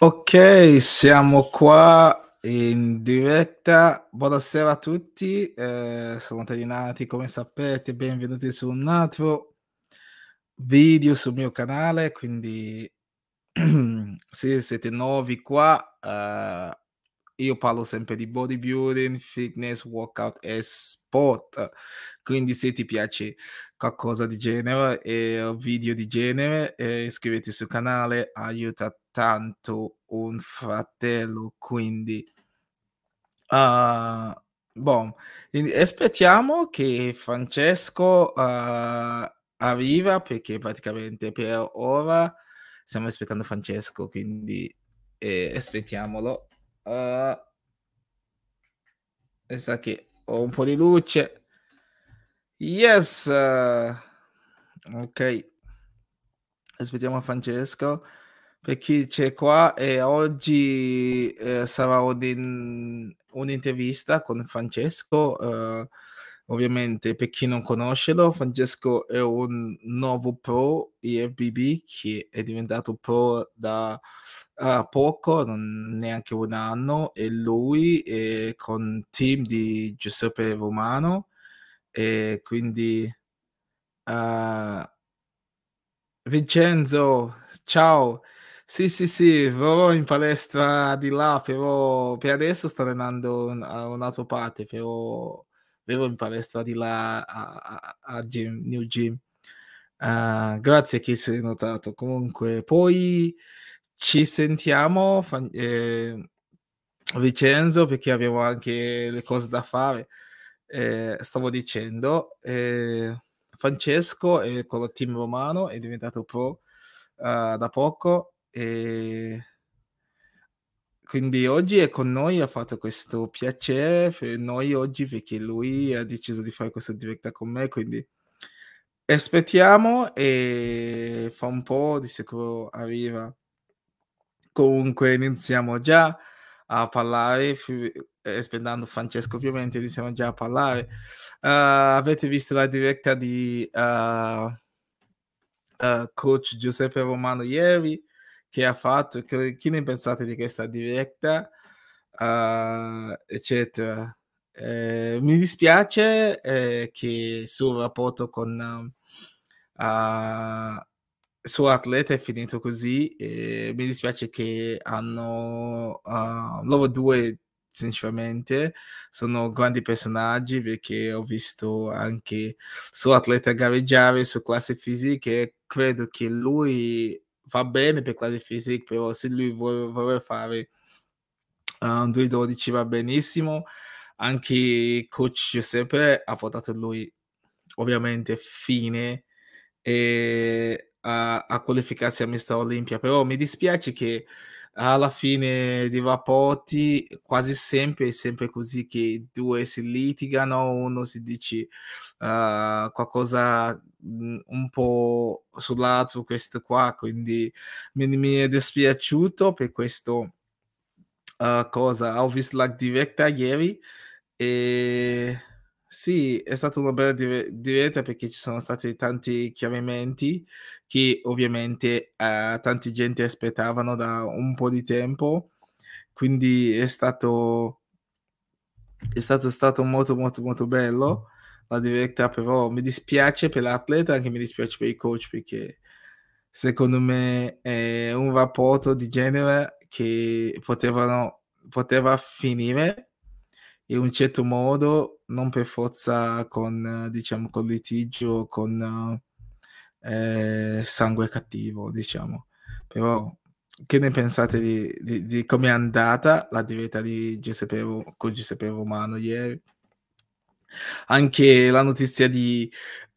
Ok, siamo qua in diretta. Buonasera a tutti, eh, sono Terinati, come sapete, benvenuti su un altro video sul mio canale, quindi se siete nuovi qua, eh, io parlo sempre di bodybuilding, fitness, workout e sport, quindi se ti piace qualcosa di genere e video di genere, eh, iscriviti sul canale, aiuta tanto un fratello. Quindi, uh, boh, aspettiamo che Francesco uh, arriva perché praticamente per ora stiamo aspettando Francesco, quindi eh, aspettiamolo. Uh, sa che ho un po' di luce. Yes! Ok, aspettiamo Francesco. Per chi c'è qua e oggi eh, sarà un, un'intervista con Francesco. Eh, ovviamente per chi non conosce, Francesco è un nuovo pro IFBB che è diventato pro da uh, poco, neanche un anno, e lui è eh, con team di Giuseppe Romano e quindi uh, Vincenzo, ciao. Sì, sì, sì, vado in palestra di là, però per adesso sto allenando un, un'altra parte, però vivo in palestra di là a, a, a gym, New Gym. Uh, grazie che sei notato. Comunque, poi ci sentiamo, eh, Vincenzo, perché abbiamo anche le cose da fare eh, stavo dicendo, eh, Francesco è con il team romano, è diventato pro uh, da poco e quindi oggi è con noi, ha fatto questo piacere per noi oggi perché lui ha deciso di fare questa diretta con me, quindi aspettiamo e fa un po' di sicuro arriva. Comunque iniziamo già a parlare eh, Francesco ovviamente, iniziamo già a parlare. Uh, avete visto la diretta di uh, uh, coach Giuseppe Romano ieri che ha fatto, che, che ne pensate di questa diretta, eccetera. Eh, mi dispiace eh, che il suo rapporto con il suo atleta è finito così, mi dispiace che hanno loro due sinceramente. Sono grandi personaggi perché ho visto anche suo atleta gareggiare su classe fisiche. Credo che lui va bene per classe fisiche, però se lui vuole, vuole fare eh, un 2-12 va benissimo. Anche coach Giuseppe ha portato lui ovviamente fine a, a qualificarsi a Mista Olimpia, però mi dispiace che alla fine dei vapoti quasi sempre è sempre così che i due si litigano, uno si dice uh, qualcosa mm, un po' sull'altro, questo qua, quindi mi, mi è dispiaciuto per questa uh, eh, cosa. Ho visto la diretta ieri e sì, è stata una bella diretta perché ci sono stati tanti chiarimenti che ovviamente eh, tanti gente aspettavano da un po' di tempo, quindi è stato, è stato, stato molto molto molto bello la diretta, però mi dispiace per l'atleta, anche mi dispiace per i coach perché secondo me è un rapporto di genere che potevano, poteva finire in un certo modo, non per forza con, diciamo, con litigio, con eh, sangue cattivo, diciamo. Però che ne pensate di, di, di come è andata la diretta di Giuseppe, con Giuseppe Romano ieri? Anche la notizia di uh,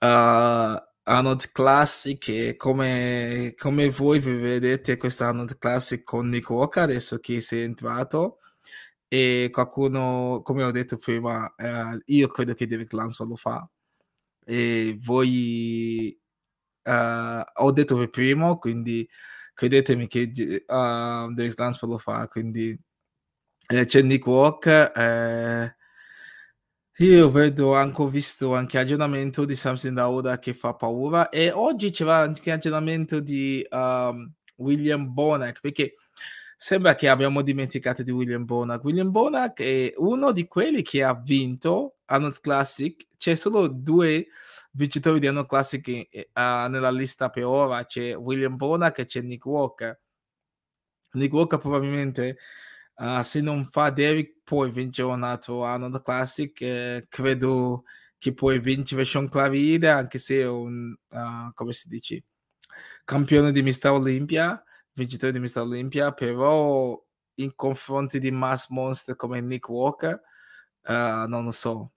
Arnold Classic e come, come voi vi vedete questa Arnold Classic con Nicoca adesso che si è entrato e qualcuno, come ho detto prima, eh, io credo che David Lanzo lo fa e voi eh, ho detto per primo, quindi credetemi che uh, David Lanzo lo fa, quindi eh, c'è Nick Walk. Eh, io vedo anche, visto anche aggiornamento di Samson Dauda che fa paura e oggi c'era anche aggiornamento di um, William Bonac perché sembra che abbiamo dimenticato di William Bonac. William Bonac è uno di quelli che ha vinto Arnold Classic. C'è solo due vincitori di Arnold Classic in, uh, eh, nella lista per ora. C'è William Bonac e c'è Nick Walker. Nick Walker probabilmente, uh, se non fa Derek, poi vincere un altro Arnold Classic. Eh, credo che poi vincere Sean Clarida, anche se è un, uh, come si dice, campione di Mr. Olympia vincitore di Miss Olimpia, però in confronti di mass monster come Nick Walker, uh, non lo so,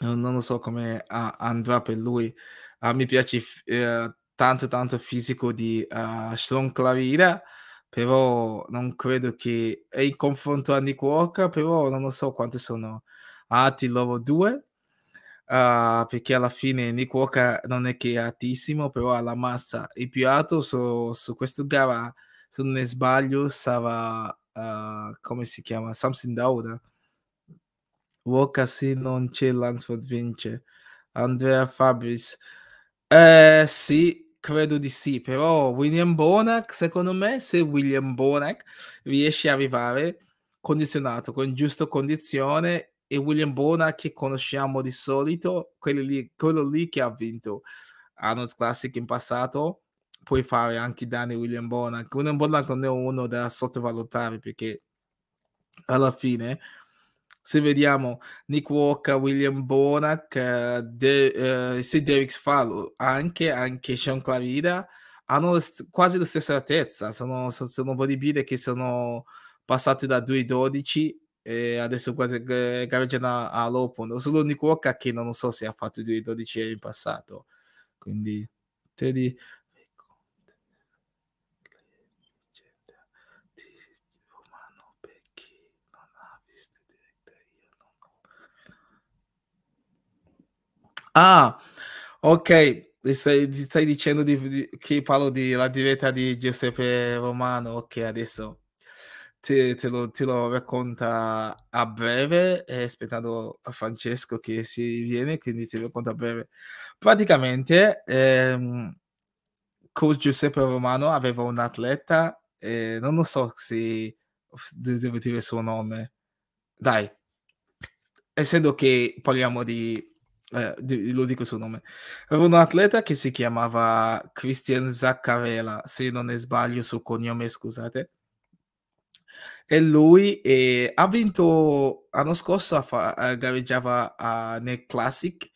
non lo so come uh, andrà per lui. Uh, mi piace eh, tanto tanto fisico di uh, Sean Clarida, però non credo che è in confronto a Nick Walker, però non lo so quanto sono alti loro due Uh, perché alla fine Nick Walker non è che è altissimo, però ha la massa e più alto su, su questa gara, se non ne sbaglio, stava, uh, come si chiama, Samson Dauda. Walker se non c'è Lansford vince. Andrea Fabris. Eh, sì, credo di sì, però William Bonac, secondo me, se William Bonac riesce a arrivare condizionato, con giusta condizione e William Bona che conosciamo di solito, lì, quello lì che ha vinto Arnold Classic in passato, puoi fare anche danni William Bona. William Bona non è uno da sottovalutare perché alla fine se vediamo Nick Walker, William Bonac, uh, De, uh, se Derek Fallo, anche, anche Sean Clarida, hanno st- quasi la stessa altezza, sono, sono, sono bodybuilder che sono passati da 2,12 e adesso gareggiano all'Open, sono l'unico Oka che non so se ha fatto i 12 in passato. Quindi, Teddy, Ah, ok, stai, stai dicendo di, di, che parlo della diretta di Giuseppe Romano, ok, adesso te, te, lo, te, lo, racconta a breve, eh, aspettando a Francesco che si viene, quindi te lo racconta a breve. Praticamente, ehm, coach Giuseppe Romano aveva un atleta, eh, non lo so se devo dire il suo nome. Dai, essendo che parliamo di eh, lo dico il suo nome, era un atleta che si chiamava Christian Zaccarella, se non ne sbaglio il suo cognome, scusate, è lui e ha vinto l'anno scorso fa, eh, gareggiava uh, nel Classic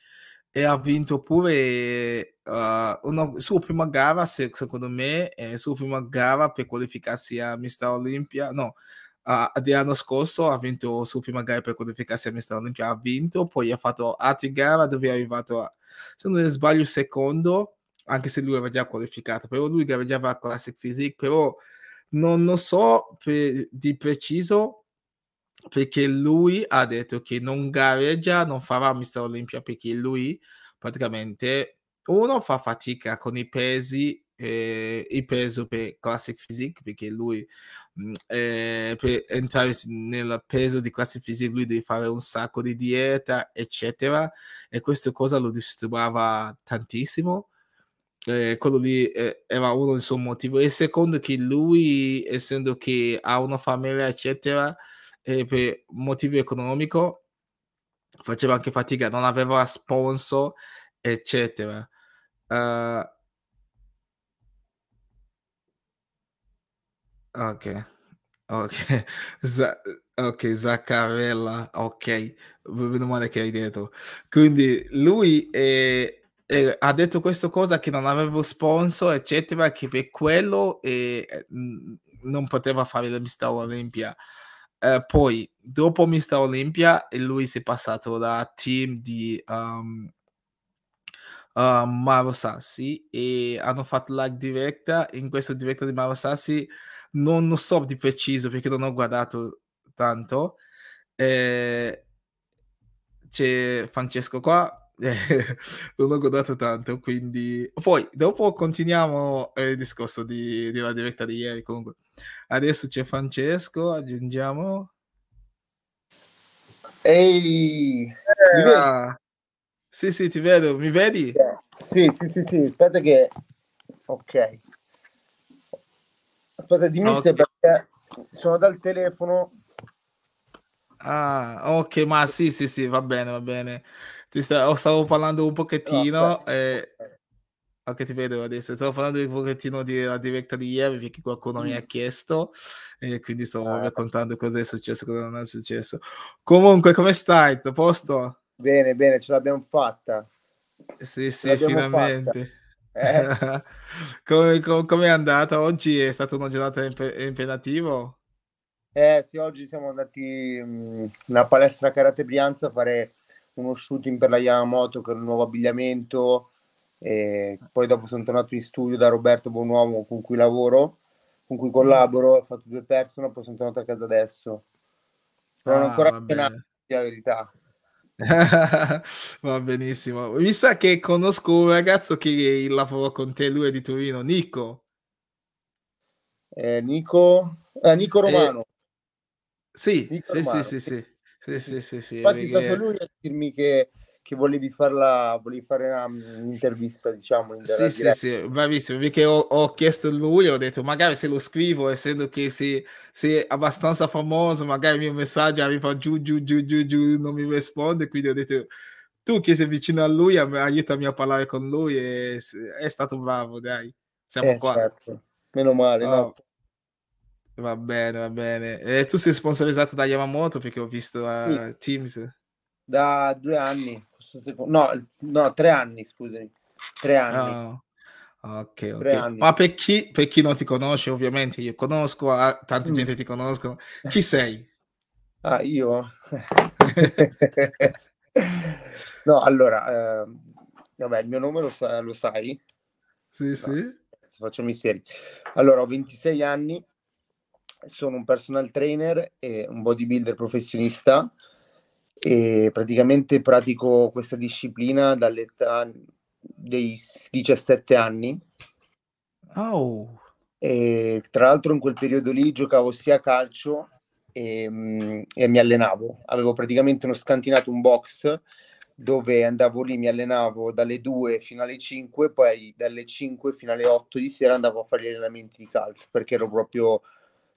e ha vinto pure uh, una sua prima gara se, secondo me è sua prima gara per qualificarsi a Mista Olimpia no uh, dell'anno scorso ha vinto la sua prima gara per qualificarsi a Mista Olimpia ha vinto poi ha fatto altre gare dove è arrivato a, se non sbaglio secondo anche se lui aveva già qualificato però lui gareggiava a Classic Physique però non lo so per, di preciso perché lui ha detto che non gareggia, non farà Mister Olimpia perché lui praticamente uno fa fatica con i pesi eh, il peso per Classic Physique perché lui mm, eh, per entrare nel peso di Classic Physique lui deve fare un sacco di dieta eccetera e questa cosa lo disturbava tantissimo eh, quello lì eh, era uno dei suoi motivi. E secondo che lui, essendo che ha una famiglia, eccetera, eh, per motivo economico, faceva anche fatica, non aveva sponsor, eccetera. Uh, ok. Ok, Z- ok, Zaccarella, ok, meno male che hai detto. Quindi lui è, eh, ha detto questa cosa che non avevo sponsor, eccetera, che per quello eh, non poteva fare la Mister Olimpia. Eh, poi, dopo Mr. Olympia, lui si è passato da team di um, uh, um, Maro Sassi e hanno fatto la diretta. In questo diretta di Maro Sassi non lo so di preciso perché non ho guardato tanto. Eh, c'è Francesco qua eh, non ho godato tanto, quindi... Poi, dopo continuiamo eh, il discorso di, della diretta di ieri, comunque. Adesso c'è Francesco, aggiungiamo... Ehi! Eh, sì, sì, ti vedo, mi vedi? Yeah. Sì, sì, sì, sì, aspetta che... Ok. Aspetta, dimmi okay. se perché sono dal telefono. Ah, ok, ma sì, sì, sì, va bene, va bene ti stavo, oh, stavo parlando un pochettino. No, eh, anche ah, ti vedo adesso. Stavo parlando un pochettino della diretta di ieri perché qualcuno mm. mi ha chiesto e quindi stavo ah, raccontando cosa è successo, cosa non è successo. Comunque, come stai? A posto? Bene, bene, ce l'abbiamo fatta. Sì, sì, finalmente. Eh. come, com, com è andata? Oggi è stata una giornata imp- impegnativa? Eh sì, oggi siamo andati in mm, una palestra Karate Brianza a fare uno shooting per la Yamamoto che era un nuovo abbigliamento. E poi dopo sono tornato in studio da Roberto Buonuomo con cui lavoro, con cui collaboro, ho fatto due persone, poi sono tornato a casa adesso. Non ah, ancora appena la verità. Va benissimo. Mi sa che conosco un ragazzo che lavora con te, lui è di Torino, Nico. Eh, Nico, eh, Nico eh, Romano. Eh, sì, Nico sì, Romano. sì, sì, sì, sì, sì, sì, sì, Infatti perché... è stato lui a dirmi che, che volevi, farla, volevi fare una, un'intervista, diciamo. In sì, sì, sì, bravissimo, perché ho, ho chiesto a lui, ho detto magari se lo scrivo, essendo che se, se è abbastanza famoso, magari il mio messaggio arriva giù, giù, giù, giù, giù, non mi risponde, quindi ho detto tu che sei vicino a lui, aiutami a parlare con lui e è stato bravo, dai. Siamo eh, qua. Certo. Meno male, oh. no? Va bene, va bene. E tu sei sponsorizzato da Yamamoto perché ho visto la eh, sì. Teams. Da due anni, no, no, tre anni, scusami. Tre anni. Oh. Ok, okay. ma per chi, per chi, non ti conosce, ovviamente io conosco, ah, tanta mm. gente ti conoscono. Chi sei? Ah, io? no, allora, eh, vabbè, il mio nome lo, sa, lo sai? Sì, no, sì. Facciamo i seri. Allora, ho 26 anni, sono un personal trainer e un bodybuilder professionista e praticamente pratico questa disciplina dall'età dei 17 anni. Oh. E, tra l'altro in quel periodo lì giocavo sia a calcio e, mm, e, mi allenavo. Avevo praticamente uno scantinato, un box, dove andavo lì, mi allenavo dalle 2 fino alle 5, poi dalle 5 fino alle 8 di sera andavo a fare gli allenamenti di calcio, perché ero proprio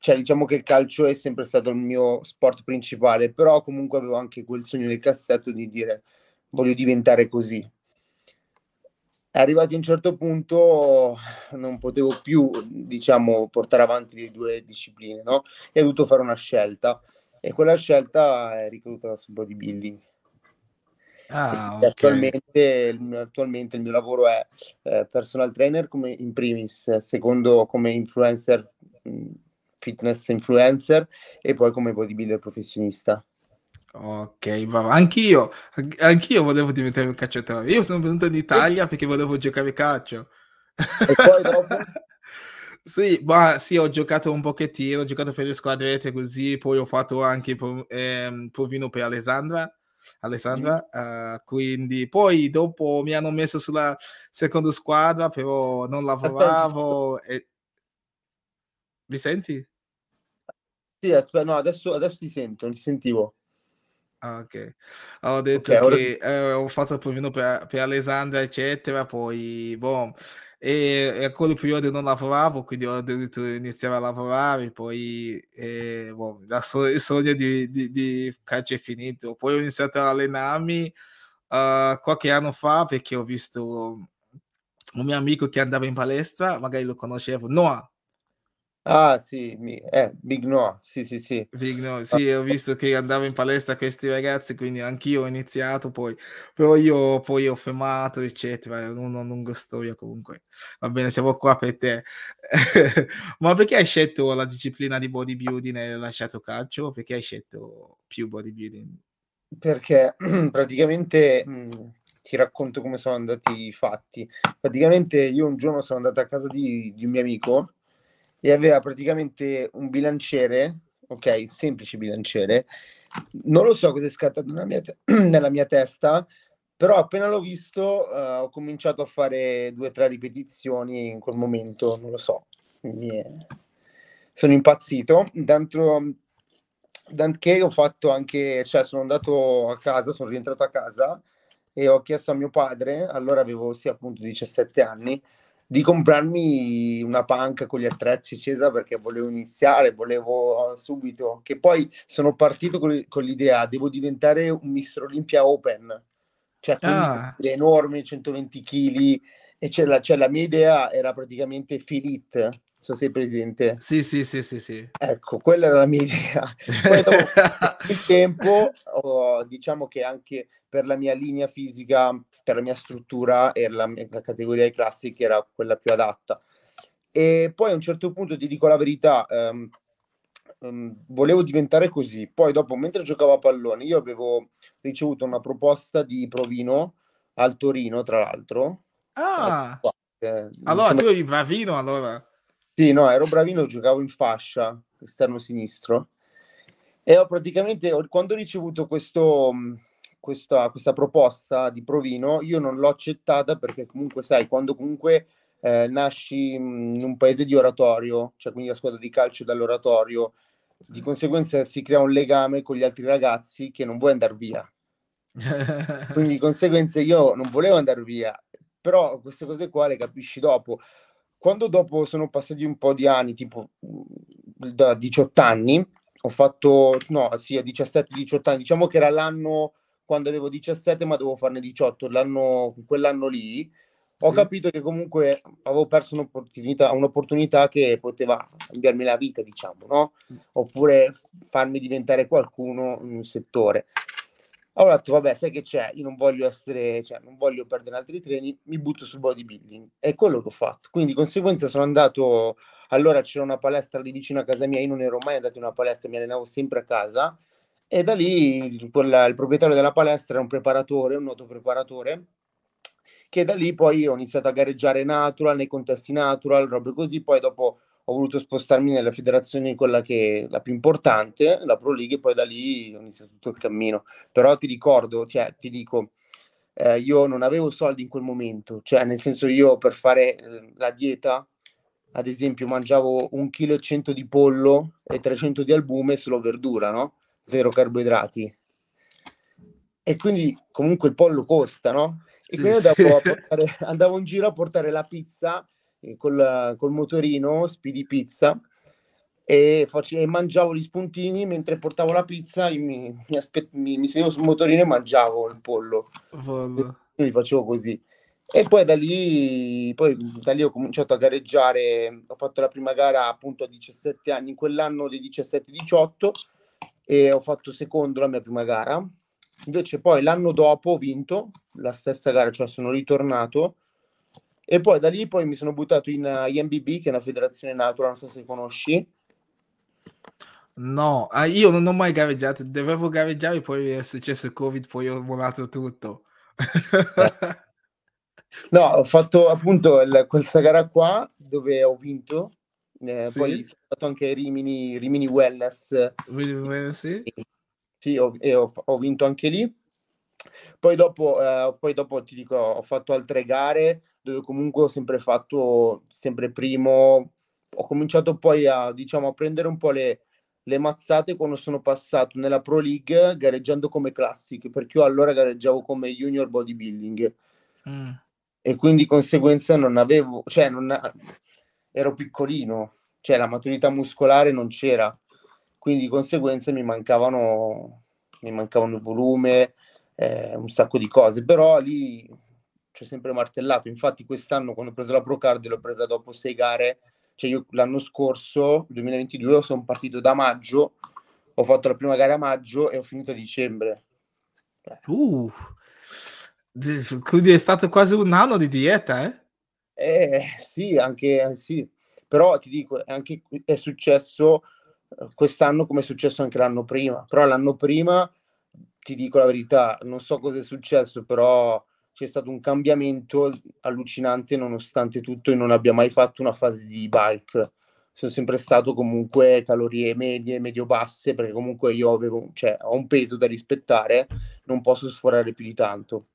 cioè diciamo che il calcio è sempre stato il mio sport principale, però comunque avevo anche quel sogno nel cassetto di dire voglio diventare così. È arrivato a un certo punto non potevo più, diciamo, portare avanti le due discipline, no? E ho dovuto fare una scelta e quella scelta è ricaduta sul bodybuilding. Ah, okay. attualmente, attualmente, il mio lavoro è eh, personal trainer come in primis, secondo come influencer mh, mm, fitness influencer e poi come bodybuilder professionista. Ok, va, anch'io, anch'io volevo diventare un calciatore. Io sono venuto in Italia perché volevo giocare a calcio. sì, ma sì, ho giocato un pochettino, ho giocato per le squadrette così, poi ho fatto anche ehm, provino per Alessandra. Alessandra, uh, quindi poi dopo mi hanno messo sulla seconda squadra, però non lavoravo. E... Mi senti? Sì, aspetta, no, adesso, adesso ti sento, non ti sentivo. Ah, ok. Ho detto okay, che ora... eh, ho fatto il provino per, per, Alessandra, eccetera, poi, boh, e, e a quel periodo non lavoravo, quindi ho dovuto iniziare a lavorare, poi eh, boh, so- il sogno di, di, di, calcio è finito. Poi ho iniziato a allenarmi uh, qualche anno fa perché ho visto un mio amico che andava in palestra, magari lo conoscevo, Noah Ah sì, mi, eh, Big No, sì sì sì. Big Noah, ah. sì, ho visto che andavo in palestra questi ragazzi, quindi anch'io ho iniziato, poi, però io poi ho fermato, eccetera, è una lunga storia comunque. Va bene, siamo qua per te. Ma perché hai scelto la disciplina di bodybuilding e hai lasciato calcio? Perché hai scelto più bodybuilding? Perché praticamente mm, ti racconto come sono andati i fatti. Praticamente io un giorno sono andato a casa di, di un mio amico e aveva praticamente un bilanciere, ok, semplice bilanciere. Non lo so cosa è scattato nella mia, te- nella mia testa, però appena l'ho visto uh, ho cominciato a fare due o tre ripetizioni in quel momento, non lo so. È... Sono impazzito. Dentro, che ho fatto anche, cioè sono andato a casa, sono rientrato a casa e ho chiesto a mio padre, allora avevo sì appunto 17 anni, di comprarmi una panca con gli attrezzi eccetera perché volevo iniziare, volevo eh, subito, che poi sono partito con, con l'idea devo diventare un Mister Olympia Open, cioè ah. enorme, 120 kg, e c'è la, cioè la mia idea era praticamente Filit, so sei presente. Sì, sì, sì, sì, sì. Ecco, quella era la mia idea. il tempo, oh, diciamo che anche per la mia linea fisica, per la mia struttura, e la, la categoria di classi era quella più adatta. E poi a un certo punto, ti dico la verità, um, um, volevo diventare così. Poi dopo, mentre giocavo a pallone, io avevo ricevuto una proposta di Provino al Torino, tra l'altro. Ah! Eh, allora, insomma, tu eri bravino allora. Sì, no, ero bravino, giocavo in fascia, esterno sinistro. E ho praticamente, quando ho ricevuto questo, mm, questa, questa, proposta di Provino, io non l'ho accettata perché comunque, sai, quando comunque eh, nasci mm, in un paese di oratorio, cioè quindi la squadra di calcio dall'oratorio, di conseguenza si crea un legame con gli altri ragazzi che non vuoi andare via. quindi di conseguenza io non volevo andare via, però queste cose qua le capisci dopo quando dopo sono passati un po' di anni, tipo mm, da 18 anni, ho fatto, no, sì, a 17-18 anni, diciamo che era l'anno quando avevo 17 ma dovevo farne 18, l'anno, quell'anno lì, ho capito che comunque avevo perso un'opportunità, un'opportunità che poteva cambiarmi la vita, diciamo, no? Mm. Oppure farmi diventare qualcuno in un settore. Allora ho detto, vabbè, sai che c'è, io non voglio essere, cioè, non voglio perdere altri treni, mi butto sul bodybuilding. È quello che ho fatto. Quindi, di conseguenza, sono andato, allora c'era una palestra lì vicino a casa mia, io non ero mai andato in una palestra, mi allenavo sempre a casa. E da lì quella, il proprietario della palestra era un preparatore, un noto preparatore, che da lì poi ho iniziato a gareggiare natural, nei contesti natural, robe così, poi dopo ho voluto spostarmi nella federazione, quella che è la più importante, la Pro League, e poi da lì ho iniziato tutto il cammino. Però ti ricordo, cioè, ti dico, eh, io non avevo soldi in quel momento, cioè, nel senso io per fare ehm, la dieta, ad esempio, mangiavo un chilo e cento di pollo e 300 di albume solo verdura, no? Zero carboidrati. E quindi comunque il pollo costa, no? E sì, quindi sì. andavo in giro a portare la pizza eh, col, col motorino Speedy Pizza e, face- e, mangiavo gli spuntini mentre portavo la pizza mi, mi, aspe- mi, mi sedevo sul motorino e mangiavo il pollo Vabbè. io li facevo così e poi da, lì, poi da lì ho cominciato a gareggiare ho fatto la prima gara appunto a 17 anni in quell'anno dei 17-18 e ho fatto secondo la mia prima gara invece poi l'anno dopo ho vinto la stessa gara cioè sono ritornato e poi da lì poi mi sono buttato in uh, eh, IMBB, che è una federazione natura, non so se conosci. No, ah, io non ho mai gareggiato, dovevo gareggiare, poi è successo il Covid, poi ho volato tutto. no, ho fatto appunto il, questa gara qua dove ho vinto, eh, sì. poi ho fatto anche Rimini, Rimini Wellness. Rimini Wellness, sì. Sì, ho, ho, ho vinto anche lì poi dopo, eh, poi dopo ti dico, ho fatto altre gare dove comunque ho sempre fatto, sempre primo, ho cominciato poi a, diciamo, a prendere un po' le, le mazzate quando sono passato nella Pro League gareggiando come classic, perché io allora gareggiavo come junior bodybuilding. Mm. E quindi di conseguenza non avevo, cioè non, ero piccolino, cioè la maturità muscolare non c'era. Quindi di conseguenza mi mancavano, mi mancavano il volume, eh, un sacco di cose, però lì c'è sempre martellato, infatti quest'anno quando ho preso la Pro Card l'ho presa dopo sei gare, cioè io l'anno scorso, 2022, sono partito da maggio, ho fatto la prima gara a maggio e ho finito a dicembre. Uh, quindi è stato quasi un anno di dieta, eh? Eh sì, anche sì, però ti dico, anche è successo eh, quest'anno come è successo anche l'anno prima, però l'anno prima ti dico la verità, non so cosa è successo, però c'è stato un cambiamento allucinante nonostante tutto e non abbia mai fatto una fase di bike. Sono sempre stato comunque calorie medie, medio-basse, perché comunque io avevo, cioè, ho un peso da rispettare, non posso sforare più di tanto.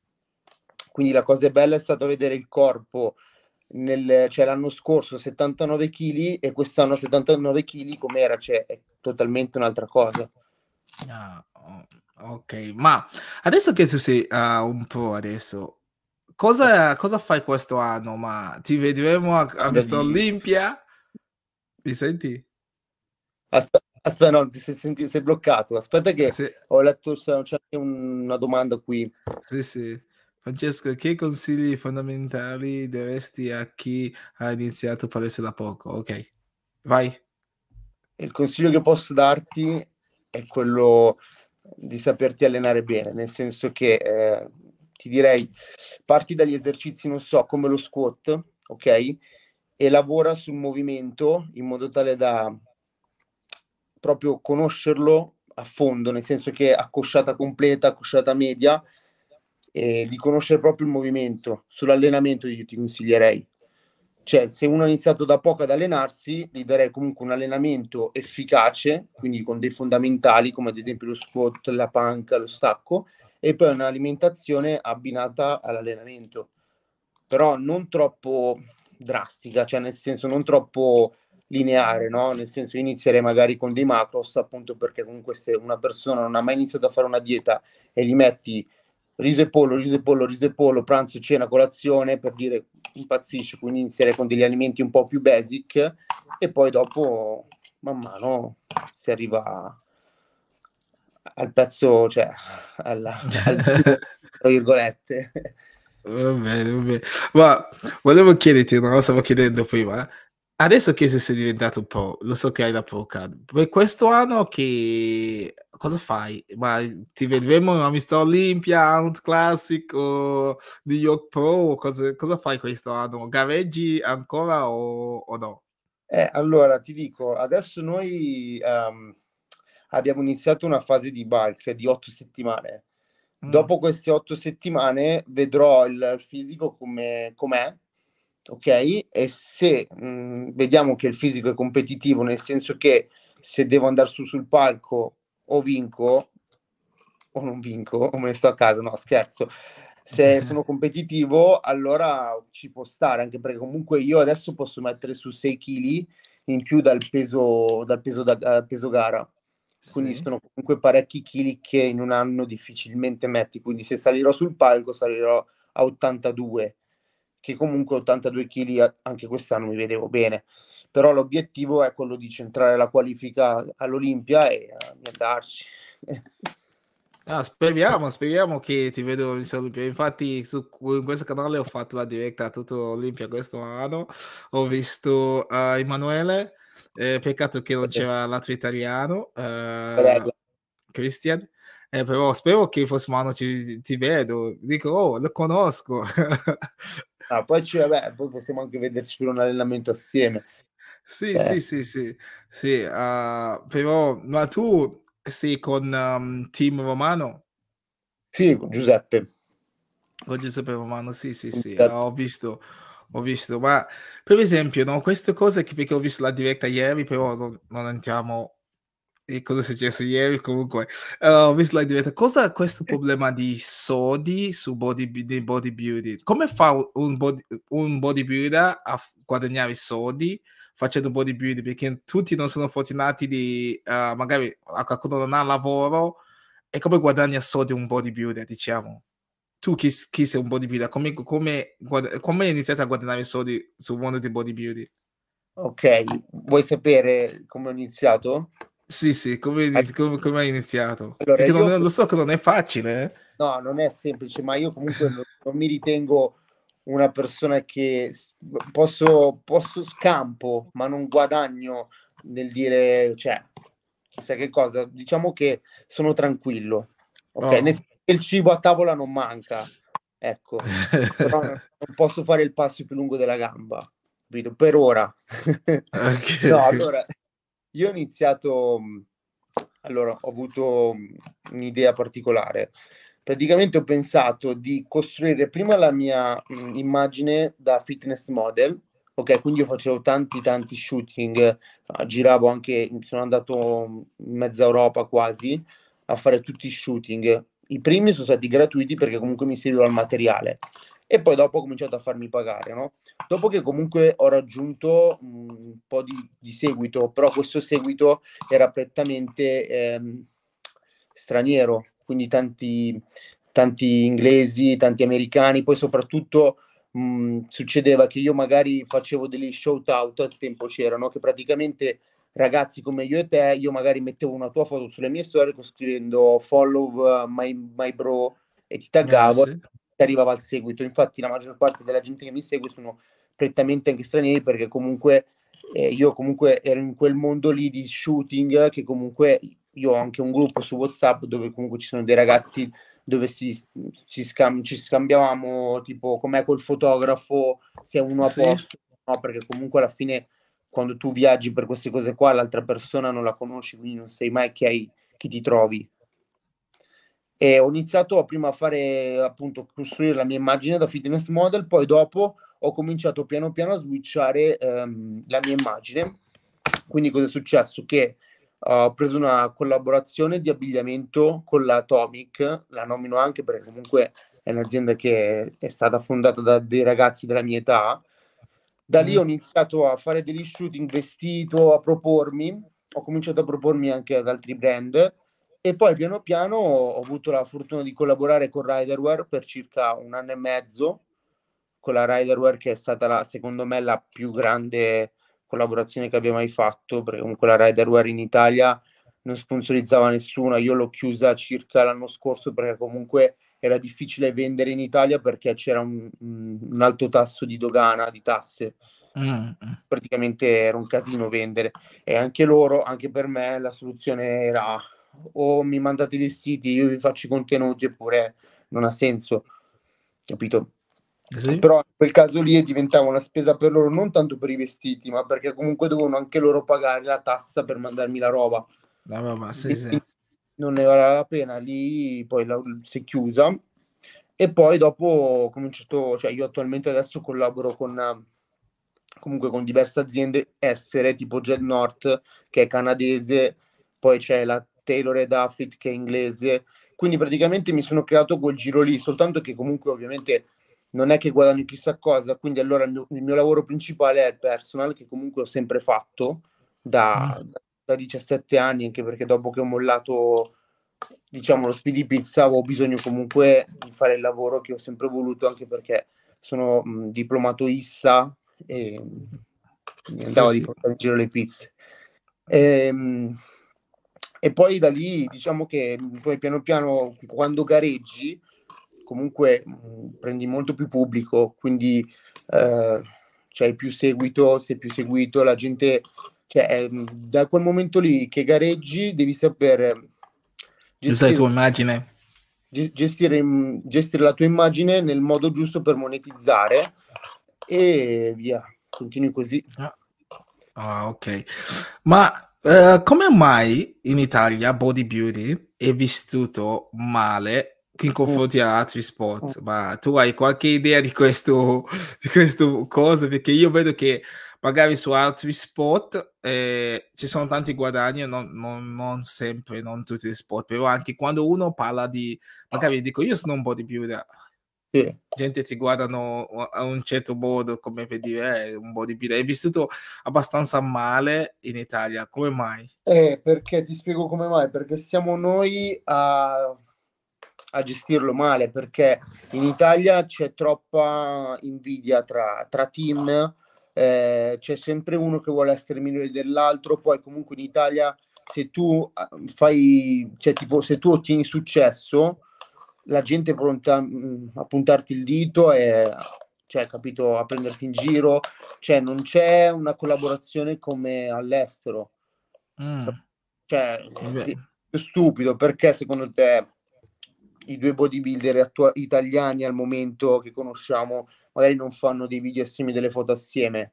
Quindi la cosa bella è stato vedere il corpo, nel, cioè, l'anno scorso 79 kg e quest'anno 79 kg com'era, cioè, è totalmente un'altra cosa. No ah, oh. Ok, ma adesso che tu sei uh, un po' adesso, cosa, cosa, fai questo anno? Ma ti vedremo a, a Mr. Olimpia? Mi senti? Aspetta, aspetta no, ti sei, senti, sei, bloccato. Aspetta che sì. ho letto, se non c'è una domanda qui. Sì, sì. Francesco, che consigli fondamentali daresti a chi ha iniziato palestra da poco? Ok, vai. Il consiglio che posso darti è quello di saperti allenare bene, nel senso che eh, ti direi parti dagli esercizi, non so, come lo squat, ok? E lavora sul movimento in modo tale da proprio conoscerlo a fondo, nel senso che accosciata completa, accosciata media, eh, di conoscere proprio il movimento. Sull'allenamento io ti consiglierei, cioè se uno ha iniziato da poco ad allenarsi, gli darei comunque un allenamento efficace, quindi con dei fondamentali come ad esempio lo squat, la panca, lo stacco, e poi un'alimentazione abbinata all'allenamento, però non troppo drastica, cioè nel senso non troppo lineare, no? nel senso inizierei magari con dei macros appunto perché comunque se una persona non ha mai iniziato a fare una dieta e gli metti riso e pollo, riso e pollo, riso e pollo, pranzo, cena, colazione, per dire impazzisce, quindi iniziare con degli alimenti un po' più basic e poi dopo man mano si arriva al pezzo, cioè alla, al, tra virgolette. Va bene, va bene. Ma volevo chiederti una cosa, stavo chiedendo prima, eh? Adesso Chiesa sei diventato un po', lo so che hai la Procard, per questo anno che cosa fai? Ma ti vedremo in Amistà Olimpia, un classico, New York Pro, cosa, cosa fai questo anno? Gareggi ancora o, o no? Eh, allora ti dico, adesso noi um, abbiamo iniziato una fase di bulk di otto settimane. Mm. Dopo queste otto settimane vedrò il fisico come, com'è ok? E se mh, mhmm, vediamo che il fisico è competitivo, nel senso che se devo andare su sul palco o vinco o non vinco, o me ne sto a casa, no scherzo, se sono competitivo allora ci può stare, anche perché comunque io adesso posso mettere su 6 kg in più dal peso, dal peso, da, dal eh, peso gara. Quindi sì. sono comunque parecchi chili che in un anno difficilmente metti. Quindi se salirò sul palco salirò a 82 che comunque 82 kg anche quest'anno mi vedevo bene. Però l'obiettivo è quello di centrare la qualifica all'Olimpia e eh, andarci. Ah, speriamo, speriamo che ti vedo in salute. Infatti, su, in questo canale ho fatto la diretta a tutto Olimpia questo anno. Ho visto uh, Emanuele, eh, peccato che non c'era l'altro italiano, uh, Christian. Eh, però spero che il prossimo anno ci, ti vedo. Dico, oh, lo conosco. Ah, poi, ci, vabbè, poi possiamo anche vederci per un allenamento assieme. Sì, eh. sì, sì, sì, sì uh, però ma tu sei con um, Team Romano? Sì, con Giuseppe. Con Giuseppe Romano, sì, sì, sì, Giuseppe. ho visto, ho visto, ma per esempio, no, queste cose che perché ho visto la diretta ieri, però non, non entriamo e cosa è successo ieri comunque ho uh, visto la diretta cosa è questo eh. problema di soldi su body, di bodybuilding come fa un, body, un bodybuilder a guadagnare soldi facendo bodybuilding perché tutti non sono fortunati di uh, magari qualcuno non ha lavoro e come guadagna soldi un bodybuilder diciamo tu chi, chi sei un bodybuilder come, come, come hai iniziato a guadagnare soldi sul mondo di bodybuilding ok vuoi sapere come ho iniziato? Sì, sì, come, come, come hai iniziato? Allora, Perché non, io... lo so che non è facile. Eh? No, non è semplice, ma io comunque non mi ritengo una persona che posso, posso scampo, ma non guadagno nel dire, cioè, chissà che cosa. Diciamo che sono tranquillo. Okay? Oh. Il cibo a tavola non manca, ecco, però non posso fare il passo più lungo della gamba, capito? Per ora. Okay. no, allora, io ho iniziato, mm, allora ho avuto mm, un'idea particolare. Praticamente ho pensato di costruire prima la mia mh, mm, immagine da fitness model, ok? Quindi io facevo tanti tanti shooting, ah, giravo anche, sono andato in mezza Europa quasi a fare tutti i shooting i primi sono stati gratuiti perché comunque mi inserivo al materiale e poi dopo ho cominciato a farmi pagare, no? Dopo che comunque ho raggiunto mm, un po' di, di seguito, però questo seguito era prettamente ehm, straniero, quindi tanti, tanti inglesi, tanti americani, poi soprattutto mh, mm, succedeva che io magari facevo degli shout out, al tempo c'erano, che praticamente ragazzi come io e te, io magari mettevo una tua foto sulle mie storie scrivendo follow my, my bro e ti taggavo eh, sì. ti arrivava al seguito. Infatti la maggior parte della gente che mi segue sono prettamente anche stranieri perché comunque eh, io comunque ero in quel mondo lì di shooting che comunque io ho anche un gruppo su WhatsApp dove comunque ci sono dei ragazzi dove si, si scamb- ci scambiavamo tipo com'è col fotografo, se uno a sì. posto, no, perché comunque alla fine quando tu viaggi per queste cose qua l'altra persona non la conosci, quindi non sai mai chi, hai, chi ti trovi. E ho iniziato prima a fare appunto costruire la mia immagine da fitness model, poi dopo ho cominciato piano piano a switchare ehm, la mia immagine. Quindi cosa è successo? Che eh, ho preso una collaborazione di abbigliamento con la Atomic, la nomino anche perché comunque è un'azienda che è stata fondata da dei ragazzi della mia età, da lì mm. ho iniziato a fare degli shooting vestito, a propormi, ho cominciato a propormi anche ad altri brand e poi piano piano ho avuto la fortuna di collaborare con Riderware per circa un anno e mezzo, con la Riderware che è stata la, secondo me la più grande collaborazione che abbia mai fatto, perché comunque la Riderware in Italia non sponsorizzava nessuno, io l'ho chiusa circa l'anno scorso perché comunque era difficile vendere in Italia perché c'era un, un alto tasso di dogana, di tasse. Mm. Praticamente era un casino vendere e anche loro, anche per me, la soluzione era o mi mandate i vestiti, io vi faccio i contenuti oppure non ha senso, capito? Sì. Però in quel caso lì diventava una spesa per loro non tanto per i vestiti, ma perché comunque dovevano anche loro pagare la tassa per mandarmi la roba. La ma sì, sì non ne valeva la pena, lì poi la, si è chiusa e poi dopo ho cominciato, cioè io attualmente adesso collaboro con comunque con diverse aziende estere tipo Jet North che è canadese, poi c'è la Taylor ed Affit che è inglese, quindi praticamente mi sono creato quel giro lì, soltanto che comunque ovviamente non è che guadagno chissà cosa, quindi allora il mio, il mio lavoro principale è il personal che comunque ho sempre fatto da, mm. da da 17 anni, anche perché dopo che ho mollato diciamo lo speedy pizza avevo bisogno comunque di fare il lavoro che ho sempre voluto anche perché sono mh, diplomato ISSA e mi andavo sì, di portare in giro le pizze e, ehm, mh, e poi da lì diciamo che poi piano piano quando gareggi comunque mh, prendi molto più pubblico quindi eh, c'hai più seguito sei più seguito la gente cioè, è, ehm, da quel momento lì che gareggi devi sapere ehm, gestire, tua immagine. Gestire, mm, gestire la tua immagine nel modo giusto per monetizzare e via, continui così. Ah, ah ok. Ma Uh, come mai in Italia body beauty è vissuto male in confronti a altri sport? Mm. Ma tu hai qualche idea di questo, di questo cosa? Perché io vedo che magari su altri spot eh, ci sono tanti guadagni, non, non, non, sempre, non tutti gli spot, però anche quando uno parla di, magari dico io sono un po' di più da... Sì. Gente ti guardano a un certo modo, come per dire, eh, un po' di più. Hai vissuto abbastanza male in Italia, come mai? Eh, perché ti spiego come mai, perché siamo noi a a gestirlo male perché in Italia c'è troppa invidia tra, tra team eh, c'è sempre uno che vuole essere migliore dell'altro, poi comunque in Italia se tu eh, fai, cioè tipo se tu ottieni successo, la gente è pronta mm, a puntarti il dito e cioè, capito, a prenderti in giro, cioè non c'è una collaborazione come all'estero. Mm. Cioè, sì, è stupido perché secondo te i due bodybuilder attua- italiani al momento che conosciamo magari non fanno dei video assieme, delle foto assieme.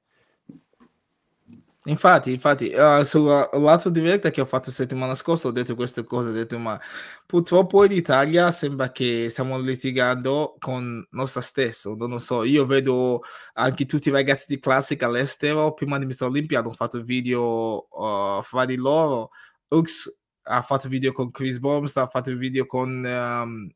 Infatti, infatti, uh, eh, sull'altra diretta che ho fatto settimana scorsa ho detto queste cose, ho detto ma purtroppo in Italia sembra che stiamo litigando con nostra stessa non lo so, io vedo anche tutti i ragazzi di classica all'estero, prima di Mr. Olympia hanno fatto video uh, eh, fra di loro, Ux ha fatto video con Chris Bormstar ha fatto video con... Um,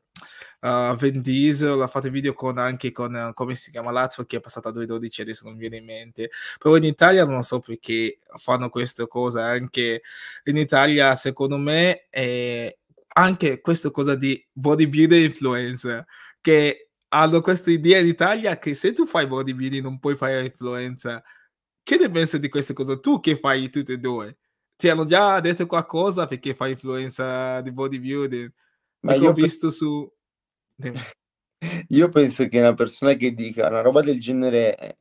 uh, Vin Diesel, ha fatto video con, anche con, uh, come si chiama, l'altro che è passato a 2.12 adesso non mi viene in mente, però in Italia non so perché fanno queste cose, anche in Italia secondo me è anche questa cosa di bodybuilder influencer, che hanno questa idea in Italia che se tu fai bodybuilding non puoi fare influenza. Che ne pensi di queste cose? Tu che fai tutte e due? Ti hanno già detto qualcosa perché fai influenza di bodybuilding? Ma io ho visto su... Io penso che una persona che dica una roba del genere è,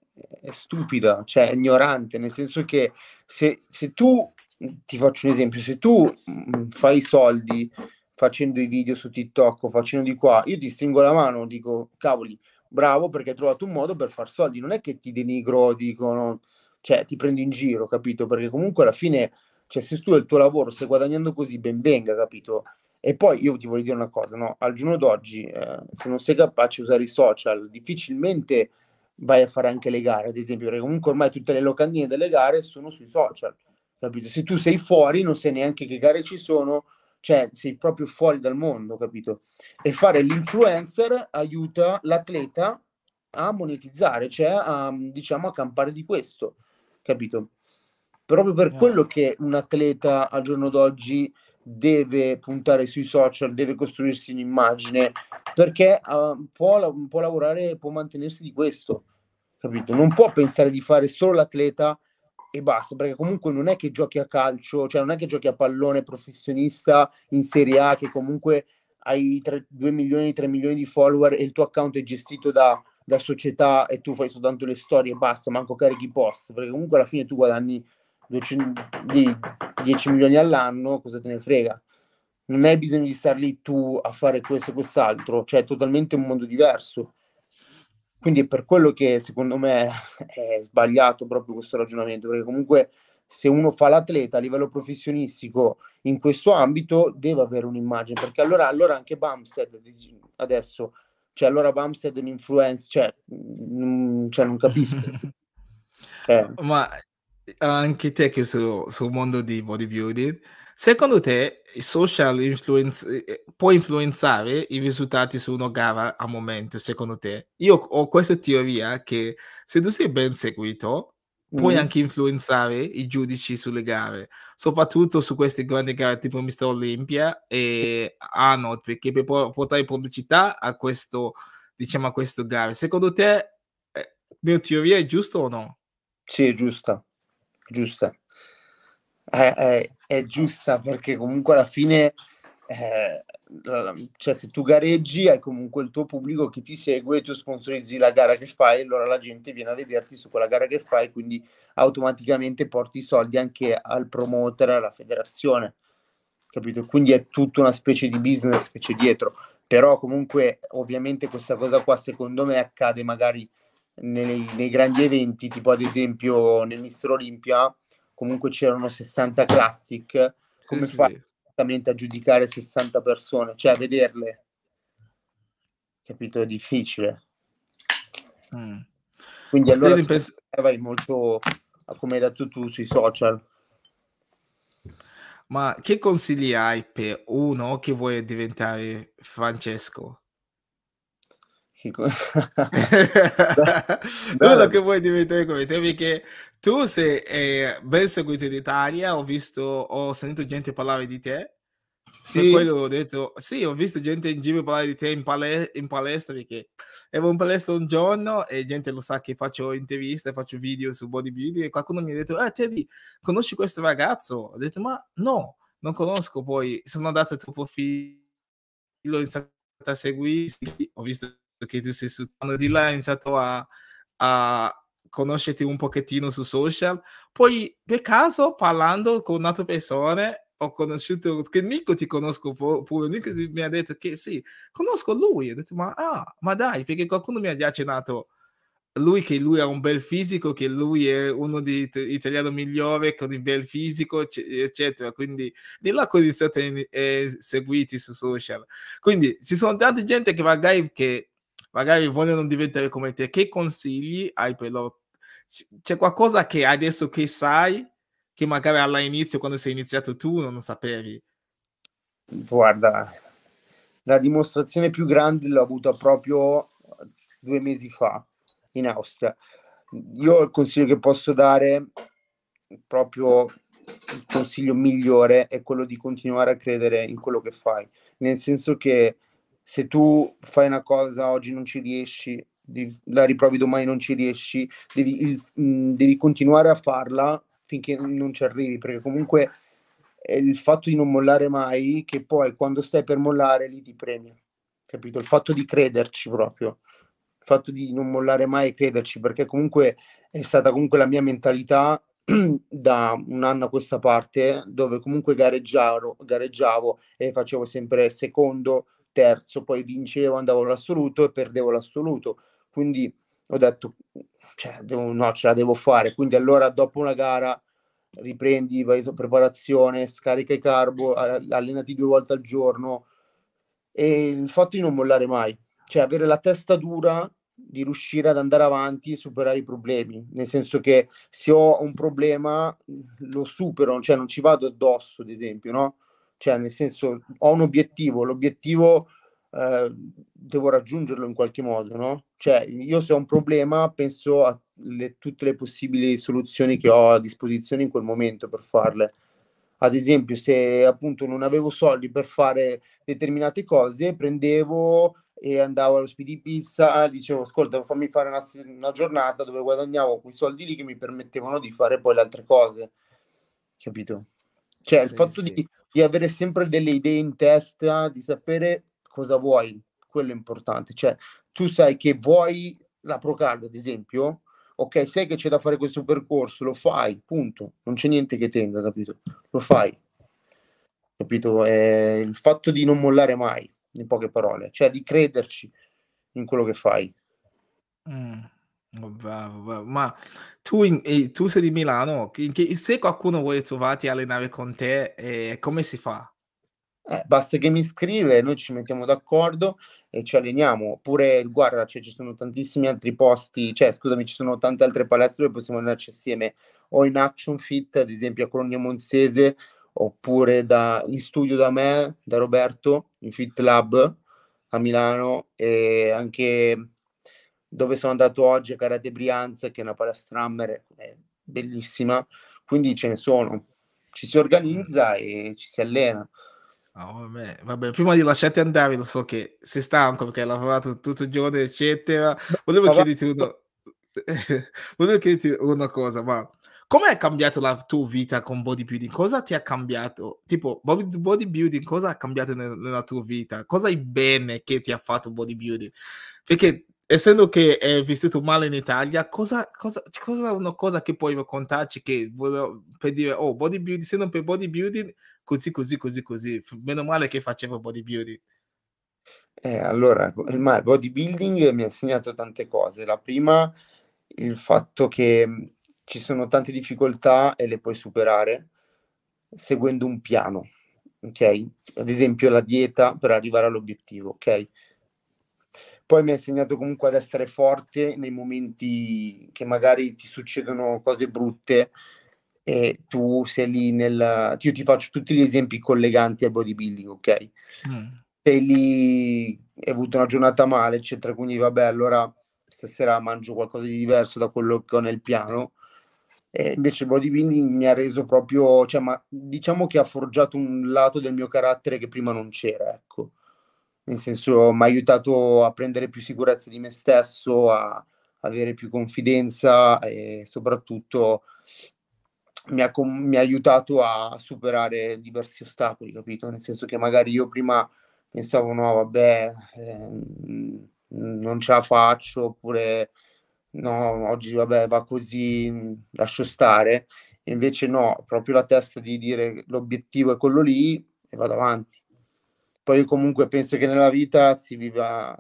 stupida, cioè è ignorante, nel senso che se, se tu, mhmm, ti faccio un esempio, se tu mhmm, fai i soldi facendo i video su TikTok o facendo di qua, io ti stringo la mano, dico cavoli, bravo perché hai trovato un modo per far soldi, non è che ti denigro, dicono, cioè ti prendi in giro, capito? Perché comunque alla fine, cioè se tu hai il tuo lavoro stai guadagnando così, ben venga, capito? E poi io ti voglio dire una cosa, no? al giorno d'oggi eh, se non sei capace di usare i social difficilmente vai a fare anche le gare, ad esempio, perché comunque ormai tutte le locandine delle gare sono sui social, capito? Se tu sei fuori non sai neanche che gare ci sono, cioè sei proprio fuori dal mondo, capito? E fare l'influencer aiuta l'atleta a monetizzare, cioè a, diciamo, a campare di questo, capito? Proprio per eh. quello che un atleta al giorno d'oggi deve puntare sui social, deve costruirsi un'immagine, perché uh, può, può lavorare, può mantenersi di questo, capito? Non può pensare di fare solo l'atleta e basta, perché comunque non è che giochi a calcio, cioè non è che giochi a pallone professionista in Serie A che comunque hai 3, 2 milioni, 3 milioni di follower e il tuo account è gestito da, da società e tu fai soltanto le storie e basta, manco carichi post, perché comunque alla fine tu guadagni di 10 milioni all'anno, cosa te ne frega? Non hai bisogno di star lì tu a fare questo e quest'altro, cioè è totalmente un mondo diverso. Quindi è per quello che secondo me è sbagliato proprio questo ragionamento, perché comunque se uno fa l'atleta a livello professionistico in questo ambito deve avere un'immagine, perché allora, allora anche Bamstead adesso, cioè allora Bamstead è un influencer, cioè, mm, mm, cioè non capisco. Eh. Ma anche te che sul mondo di bodybuilding, secondo te i social influence, eh, eh, può influenzare i risultati su una gara a momento, secondo te? Io ho questa teoria che se tu sei ben seguito, puoi mm. anche influenzare i giudici sulle gare, soprattutto su queste grandi gare tipo Mr. Olympia e Arnold, perché per portare pubblicità a questo, diciamo, a questo gare. Secondo te, eh, la mia teoria è giusta o no? Sì, è giusta giusta. È, eh, è, eh, è, giusta perché comunque alla fine, eh, cioè se tu gareggi hai comunque il tuo pubblico che ti segue, tu sponsorizzi la gara che fai, allora la gente viene a vederti su quella gara che fai, quindi automaticamente porti i soldi anche al promoter, alla federazione, capito? Quindi è tutta una specie di business che c'è dietro, però comunque ovviamente questa cosa qua secondo me accade magari nei, nei, grandi eventi, tipo ad esempio nel Mister Olimpia, comunque c'erano 60 classic, come sì, fai sì. a giudicare 60 persone? Cioè a vederle, capito? È difficile. Mm. Quindi Ma allora ripens- vai molto, come hai detto tu, sui social. Ma che consigli hai per uno che vuole diventare Francesco? che cosa... Quello che vuoi diventare come te, perché tu sei eh, ben seguito in Italia, ho visto, ho sentito gente parlare di te, sì. per quello ho detto, sì, ho visto gente in giro parlare di te in, pale- in palestra, perché ero in palestra un giorno e gente lo sa che faccio interviste, faccio video su bodybuilding e qualcuno mi ha detto, ah Teddy, conosci questo ragazzo? Ho detto, ma no, non conosco, poi sono andato al tuo profilo, ho iniziato a seguire, ho visto che tu sei sultano di là, hai iniziato a, a conoscerti un pochettino su social. Poi, per caso, parlando con altre persone, ho conosciuto che Nico ti conosco pure. Nico mi ha detto che sì, conosco lui. Ho detto, ma, ah, ma dai, perché qualcuno mi ha già accennato lui che lui ha un bel fisico, che lui è uno degli italiani migliori con il bel fisico, eccetera. Quindi di là così siete eh, seguiti su social. Quindi ci sono tante gente che magari che magari vogliono diventare come te, che consigli hai per loro? C'è qualcosa che adesso che sai, che magari all'inizio, quando sei iniziato tu, non sapevi? Guarda, la dimostrazione più grande l'ho avuta proprio due mesi fa in Austria. Io il consiglio che posso dare, proprio il consiglio migliore, è quello di continuare a credere in quello che fai, nel senso che se tu fai una cosa oggi non ci riesci, la riprovi domani non ci riesci, devi, il, mh, devi, continuare a farla finché non ci arrivi, perché comunque è il fatto di non mollare mai che poi quando stai per mollare lì ti premia, capito? Il fatto di crederci proprio, il fatto di non mollare mai e crederci, perché comunque è stata comunque la mia mentalità da un anno a questa parte dove comunque gareggiavo, gareggiavo e facevo sempre secondo, terzo, poi vincevo, andavo all'assoluto e perdevo l'assoluto. Quindi ho detto, cioè, devo, no, ce la devo fare. Quindi allora dopo una gara riprendi, vai in preparazione, scarica i carbo, allenati due volte al giorno e il fatto di non mollare mai, cioè avere la testa dura di riuscire ad andare avanti e superare i problemi, nel senso che se ho un problema lo supero, cioè non ci vado addosso, ad esempio, no? cioè nel senso ho un obiettivo, l'obiettivo eh, devo raggiungerlo in qualche modo, no? Cioè io se ho un problema penso a le, tutte le possibili soluzioni che ho a disposizione in quel momento per farle. Ad esempio se appunto non avevo soldi per fare determinate cose, prendevo e andavo allo speed di pizza, dicevo ascolta fammi fare una, una giornata dove guadagnavo quei soldi lì che mi permettevano di fare poi le altre cose, capito? Cioè sì, il fatto sì. di di avere sempre delle idee in testa, di sapere cosa vuoi, quello è importante. Cioè, tu sai che vuoi la Procard, ad esempio, ok, sai che c'è da fare questo percorso, lo fai, punto. Non c'è niente che tenga, capito? Lo fai. Capito? È il fatto di non mollare mai, in poche parole, cioè di crederci in quello che fai. Mm. Vabbè, vabbè. Ma tu, in, tu, sei di Milano, se qualcuno vuole trovarti a allenare con te, eh, come si fa? Eh, basta che mi scrive, noi ci mettiamo d'accordo e ci alleniamo. Oppure, guarda, cioè, ci sono tantissimi altri posti, cioè, scusami, ci sono tante altre palestre dove possiamo andarci assieme. O in Action Fit, ad esempio a Colonia Monzese, oppure da, in studio da me, da Roberto, in Fit Lab a Milano e anche dove sono andato oggi a Karate Brianza, che è una palestra bellissima, quindi ce ne sono. Ci si organizza mm. e ci si allena. Oh, vabbè. prima di lasciarti andare, lo so che sei stanco perché hai lavorato tutto il giorno, eccetera. Volevo chiederti, una... Volevo chiederti una cosa, ma come è cambiato la tua vita con bodybuilding? Cosa ti ha cambiato? Tipo, bodybuilding, cosa ha cambiato nella tua vita? Cosa hai bene che ti ha fatto bodybuilding? Perché essendo che è vissuto male in Italia, cosa, cosa, cosa una cosa che puoi raccontarci che per dire, oh, bodybuilding, se non per bodybuilding, così, così, così, così. Meno male che facevo bodybuilding. Eh, allora, il bodybuilding mi ha insegnato tante cose. La prima, il fatto che mm, ci sono tante difficoltà e le puoi superare seguendo un piano, ok? Ad esempio la dieta per arrivare all'obiettivo, ok? Poi mi ha insegnato comunque ad essere forte nei momenti che magari ti succedono cose brutte e tu sei lì nel... Io ti faccio tutti gli esempi colleganti al bodybuilding, ok? Mm. Sei lì, hai avuto una giornata male, eccetera, quindi vabbè, allora stasera mangio qualcosa di diverso da quello che ho nel piano. E invece il bodybuilding mi ha reso proprio, cioè, ma diciamo che ha forgiato un lato del mio carattere che prima non c'era, ecco nel senso mi ha aiutato a prendere più sicurezza di me stesso, a avere più confidenza e soprattutto mi ha, mi ha, aiutato a superare diversi ostacoli, capito? Nel senso che magari io prima pensavo no, vabbè, eh, non ce la faccio, oppure no, oggi vabbè, va così, lascio stare. E invece no, proprio la testa di dire l'obiettivo è quello lì e vado avanti poi comunque penso che nella vita si viva,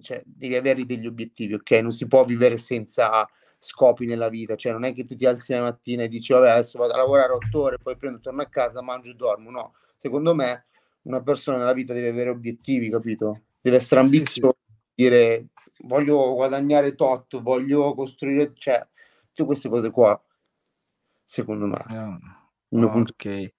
cioè devi avere degli obiettivi, ok? Non si può vivere senza scopi nella vita, cioè non è che tu ti alzi la mattina e dici vabbè adesso vado a lavorare otto ore, poi prendo, torno a casa, mangio e dormo, no. Secondo me una persona nella vita deve avere obiettivi, capito? Deve essere ambizioso, sì, sì. dire voglio guadagnare tot, voglio costruire, cioè tutte queste cose qua, secondo me. No. Eh, oh, ok.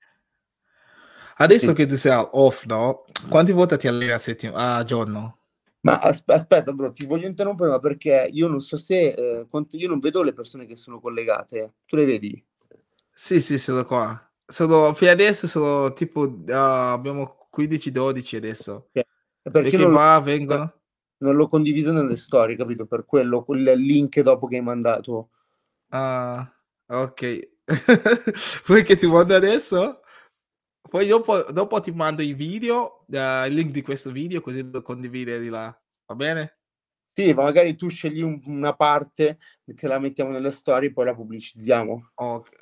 Adesso sì. che tu sei off, no? Quanti volte ti alleni a, settim- a giorno? Ma asp- aspetta, bro, ti voglio interrompere, ma perché io non so se eh, quanto io non vedo le persone che sono collegate. Tu le vedi? Sì, sì, sono qua. Sono fino adesso sono tipo uh, abbiamo 15-12 adesso. Okay. Perché, non va, lo, vengono. Non l'ho condiviso nelle storie, capito? Per quello, quel link dopo che hai mandato. Ah, uh, ok. Vuoi che ti mando adesso? Poi dopo, dopo, ti mando i video, uh, il link di questo video, così lo condividi di là. Va bene? Sì, ma magari tu scegli un, una parte che la mettiamo nella storia e poi la pubblicizziamo. Ok,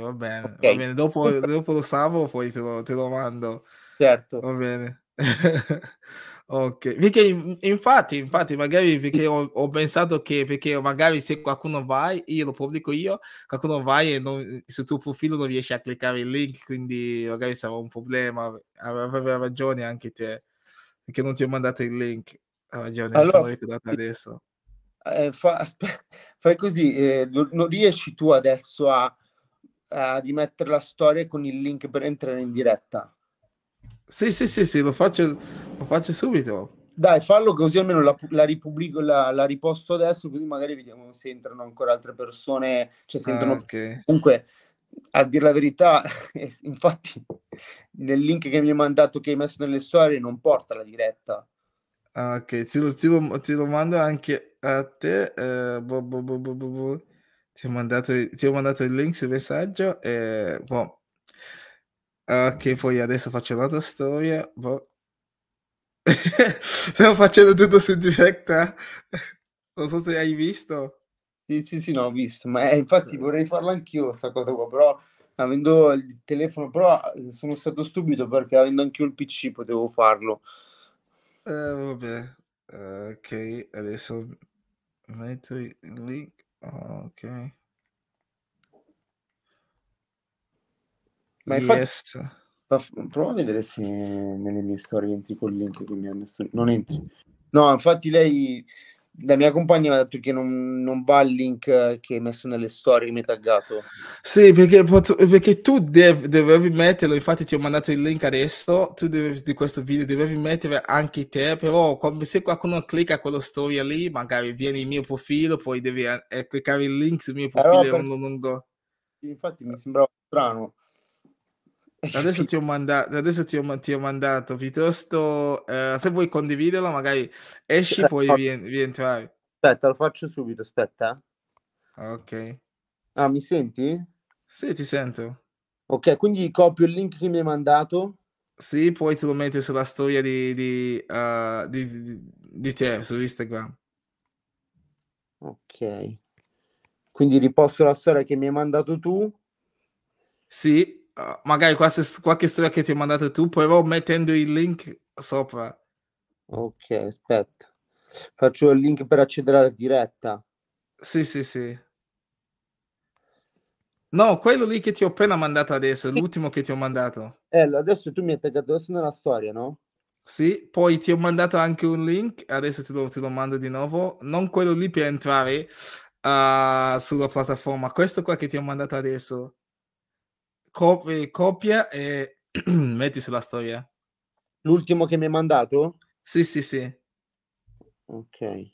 va bene. Okay. Va bene. Dopo, dopo, lo salvo, poi te lo, te lo mando. Certo. Va bene. Ok, perché infatti, infatti, magari perché ho, ho, pensato che perché magari se qualcuno vai, io lo pubblico io, qualcuno vai e non, sul tuo profilo non riesce a cliccare il link, quindi magari sarà un problema. Avevi ragione anche te, perché non ti ho mandato il link. Ha ragione, allora, sono adesso. Eh, fa, fai così, eh, non riesci tu adesso a, a rimettere la storia con il link per entrare in diretta? Sì, sì, sì, sì lo, faccio, lo faccio subito. Dai, fallo così almeno la, la ripubblico, la, la, riposto adesso, così magari vediamo se entrano ancora altre persone, cioè se ah, entrano... Ah, okay. Comunque, a dire la verità, infatti nel link che mi hai mandato, che hai messo nelle storie, non porta la diretta. Ah, ok, ti lo, ti lo, ti lo mando anche a te. Eh, bo, bo, bo, ti, ho mandato, ti, ho mandato, il link sul messaggio e... Boh Ok, poi adesso faccio un'altra storia. Boh. Stiamo facendo tutto su diretta. Non so se hai visto. Sì, sì, sì, no, ho visto. Ma eh, infatti eh. vorrei farlo anch'io questa cosa qua, però avendo il telefono, però eh, sono stato stupido perché avendo anch'io il PC potevo farlo. Eh, vabbè. Eh, ok, adesso metto il link. ok. Ma yes. infatti, fa, provo a vedere se nelle mie storie entri con il link che mi hanno Non entri. No, infatti lei, la mia compagna mi ha detto che non, non va il link che hai messo nelle storie, mi hai taggato. Sì, perché, perché tu dev, dovevi metterlo, infatti ti ho mandato il link adesso, tu dovevi, di questo video dovevi mettere anche te, però se qualcuno clicca quella storia lì, magari viene il mio profilo, poi devi eh, cliccare il link sul mio profilo allora, per... lungo. Infatti mi sembrava strano Adesso ti ho, mandato, adesso ti ho, ti ho mandato piuttosto, eh, se vuoi condividerlo magari esci poi rientrare. aspetta, lo faccio subito, aspetta. Ok. Ah, mi senti? Sì, ti sento. Ok, quindi copio il link che mi hai mandato. Sì, poi te lo metto sulla storia di, di, uh, di, di, di te, su Instagram. Ok. Quindi riposto la storia che mi hai mandato tu. Sì, eh, magari qualche, qualche storia che ti ho mandato tu, però mettendo il link sopra. Ok, aspetta. Faccio il link per accedere alla diretta. Sì, sì, sì. No, quello lì che ti ho appena mandato adesso, l'ultimo che ti ho mandato. Eh, adesso tu mi hai attaccato adesso nella storia, no? Sì, poi ti ho mandato anche un link, adesso te lo, te lo mando di nuovo, non quello lì per entrare uh, sulla piattaforma, questo qua che ti ho mandato adesso cop- copia e metti sulla storia. L'ultimo che mi hai mandato? Sì, sì, sì. Ok.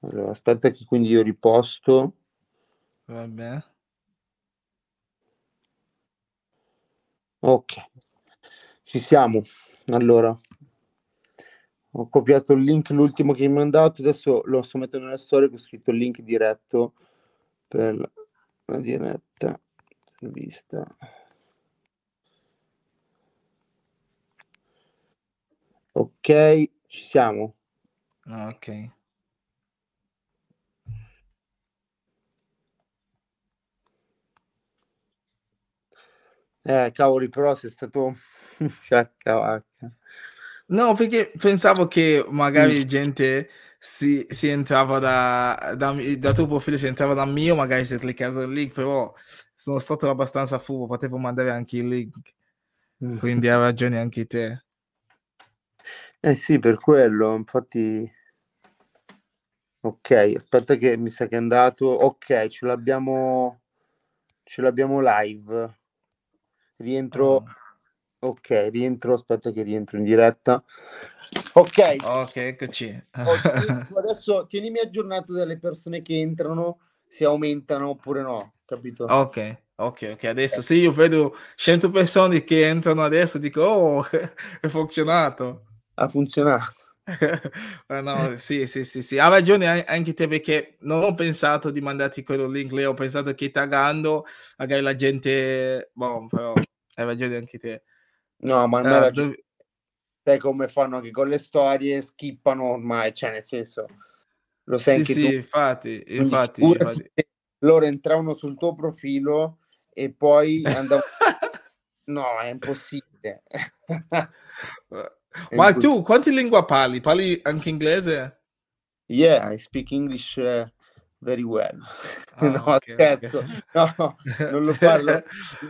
Allora, aspetta che quindi io riposto. Vabbè. Ok. Ci siamo. Allora, ho copiato il link, l'ultimo che mi hai mandato, adesso lo sto mettendo nella storia, ho scritto il link diretto per la diretta. Vista. Ok, ci siamo. Ah, ok. Eh, cavoli, però sei stato No, perché pensavo che magari mm. gente si, si entrava da, da, da, tuo profilo, si entrava da mio, magari si è cliccato il link, però sono stato abbastanza fumo, potevo mandare anche il link. Mm. Quindi hai ragione anche te. Eh sì, per quello, infatti... Ok, aspetta che mi sa che è andato. Ok, ce l'abbiamo ce l'abbiamo live. Rientro oh. Ok, rientro, aspetta che rientro in diretta. Ok. Ok, eccoci. adesso tienimi aggiornato delle persone che entrano, se aumentano oppure no capito? Ok, ok, ok. Adesso sì, io vedo 100 persone che entrano adesso e dico, oh, è funzionato. Ha funzionato. Ah, no, sì, sì, sì, sì, ha ragione anche te perché non ho pensato di mandarti quello link lì, ho pensato che tagando magari la gente... Boh, però hai ragione anche te. No, ma non uh, dove... sai come fanno anche con le storie, schippano ormai, cioè nel senso... Lo sai sì, sì, infatti, infatti, infatti loro entravano sul tuo profilo e poi andavano... no, è impossibile. è Ma impossibile. tu quante lingue parli? Parli anche inglese? Yeah, I speak English uh, very well. Ah, no, okay, scherzo. Okay. No, non lo parlo.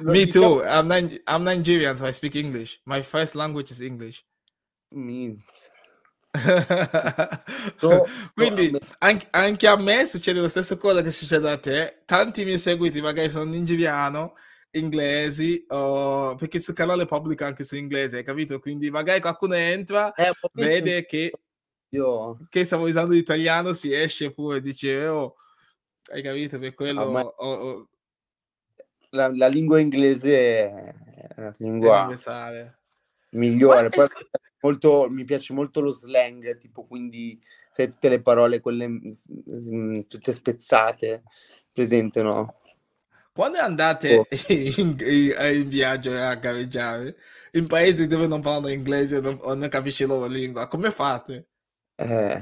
Non Me too. Diciamo I'm, Nig- I'm Nigerian, so I speak English. My first language is English. Means quindi anche, anche, a me succede la stessa cosa che succede a te. Tanti miei seguiti magari sono ningiviano, inglesi, oh, perché sul canale pubblico anche su inglese, hai capito? Quindi magari qualcuno entra, eh, vede che, io... che stiamo usando l'italiano, si esce pure dice, oh, hai capito? Per quello... Ah, ma... Oh, la, la, lingua inglese è la lingua migliore. Poi, molto, mi piace molto lo slang, tipo quindi tutte le parole, quelle mm, mm, tutte spezzate, presente no? Quando andate oh. in, in, eh, in, viaggio a gareggiare in paesi dove non parlano inglese non, o non capisci la loro lingua, come fate? Eh.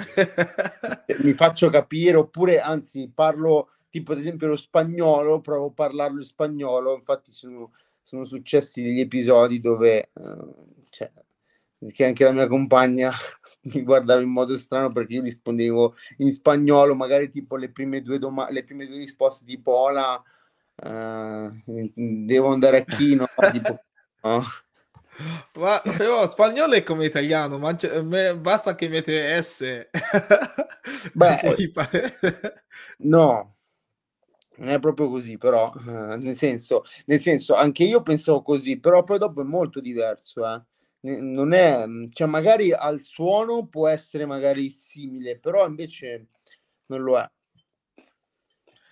mi faccio capire oppure anzi parlo tipo ad esempio lo spagnolo, provo a parlarlo in spagnolo, infatti sono, sono successi degli episodi dove eh, cioè, che anche la mia compagna mi guardava in modo strano perché io rispondevo in spagnolo, magari tipo le prime due, doma- le prime due risposte di Pola, uh, eh, devo andare a Chino, tipo, no? Ma però spagnolo è come italiano, ma cioè, basta che mette S. Beh, no, non è proprio così, però, eh, nel senso, nel senso, anche io pensavo così, però poi dopo è molto diverso, eh non è, mhmm, cioè magari al suono può essere magari simile, però invece non lo è.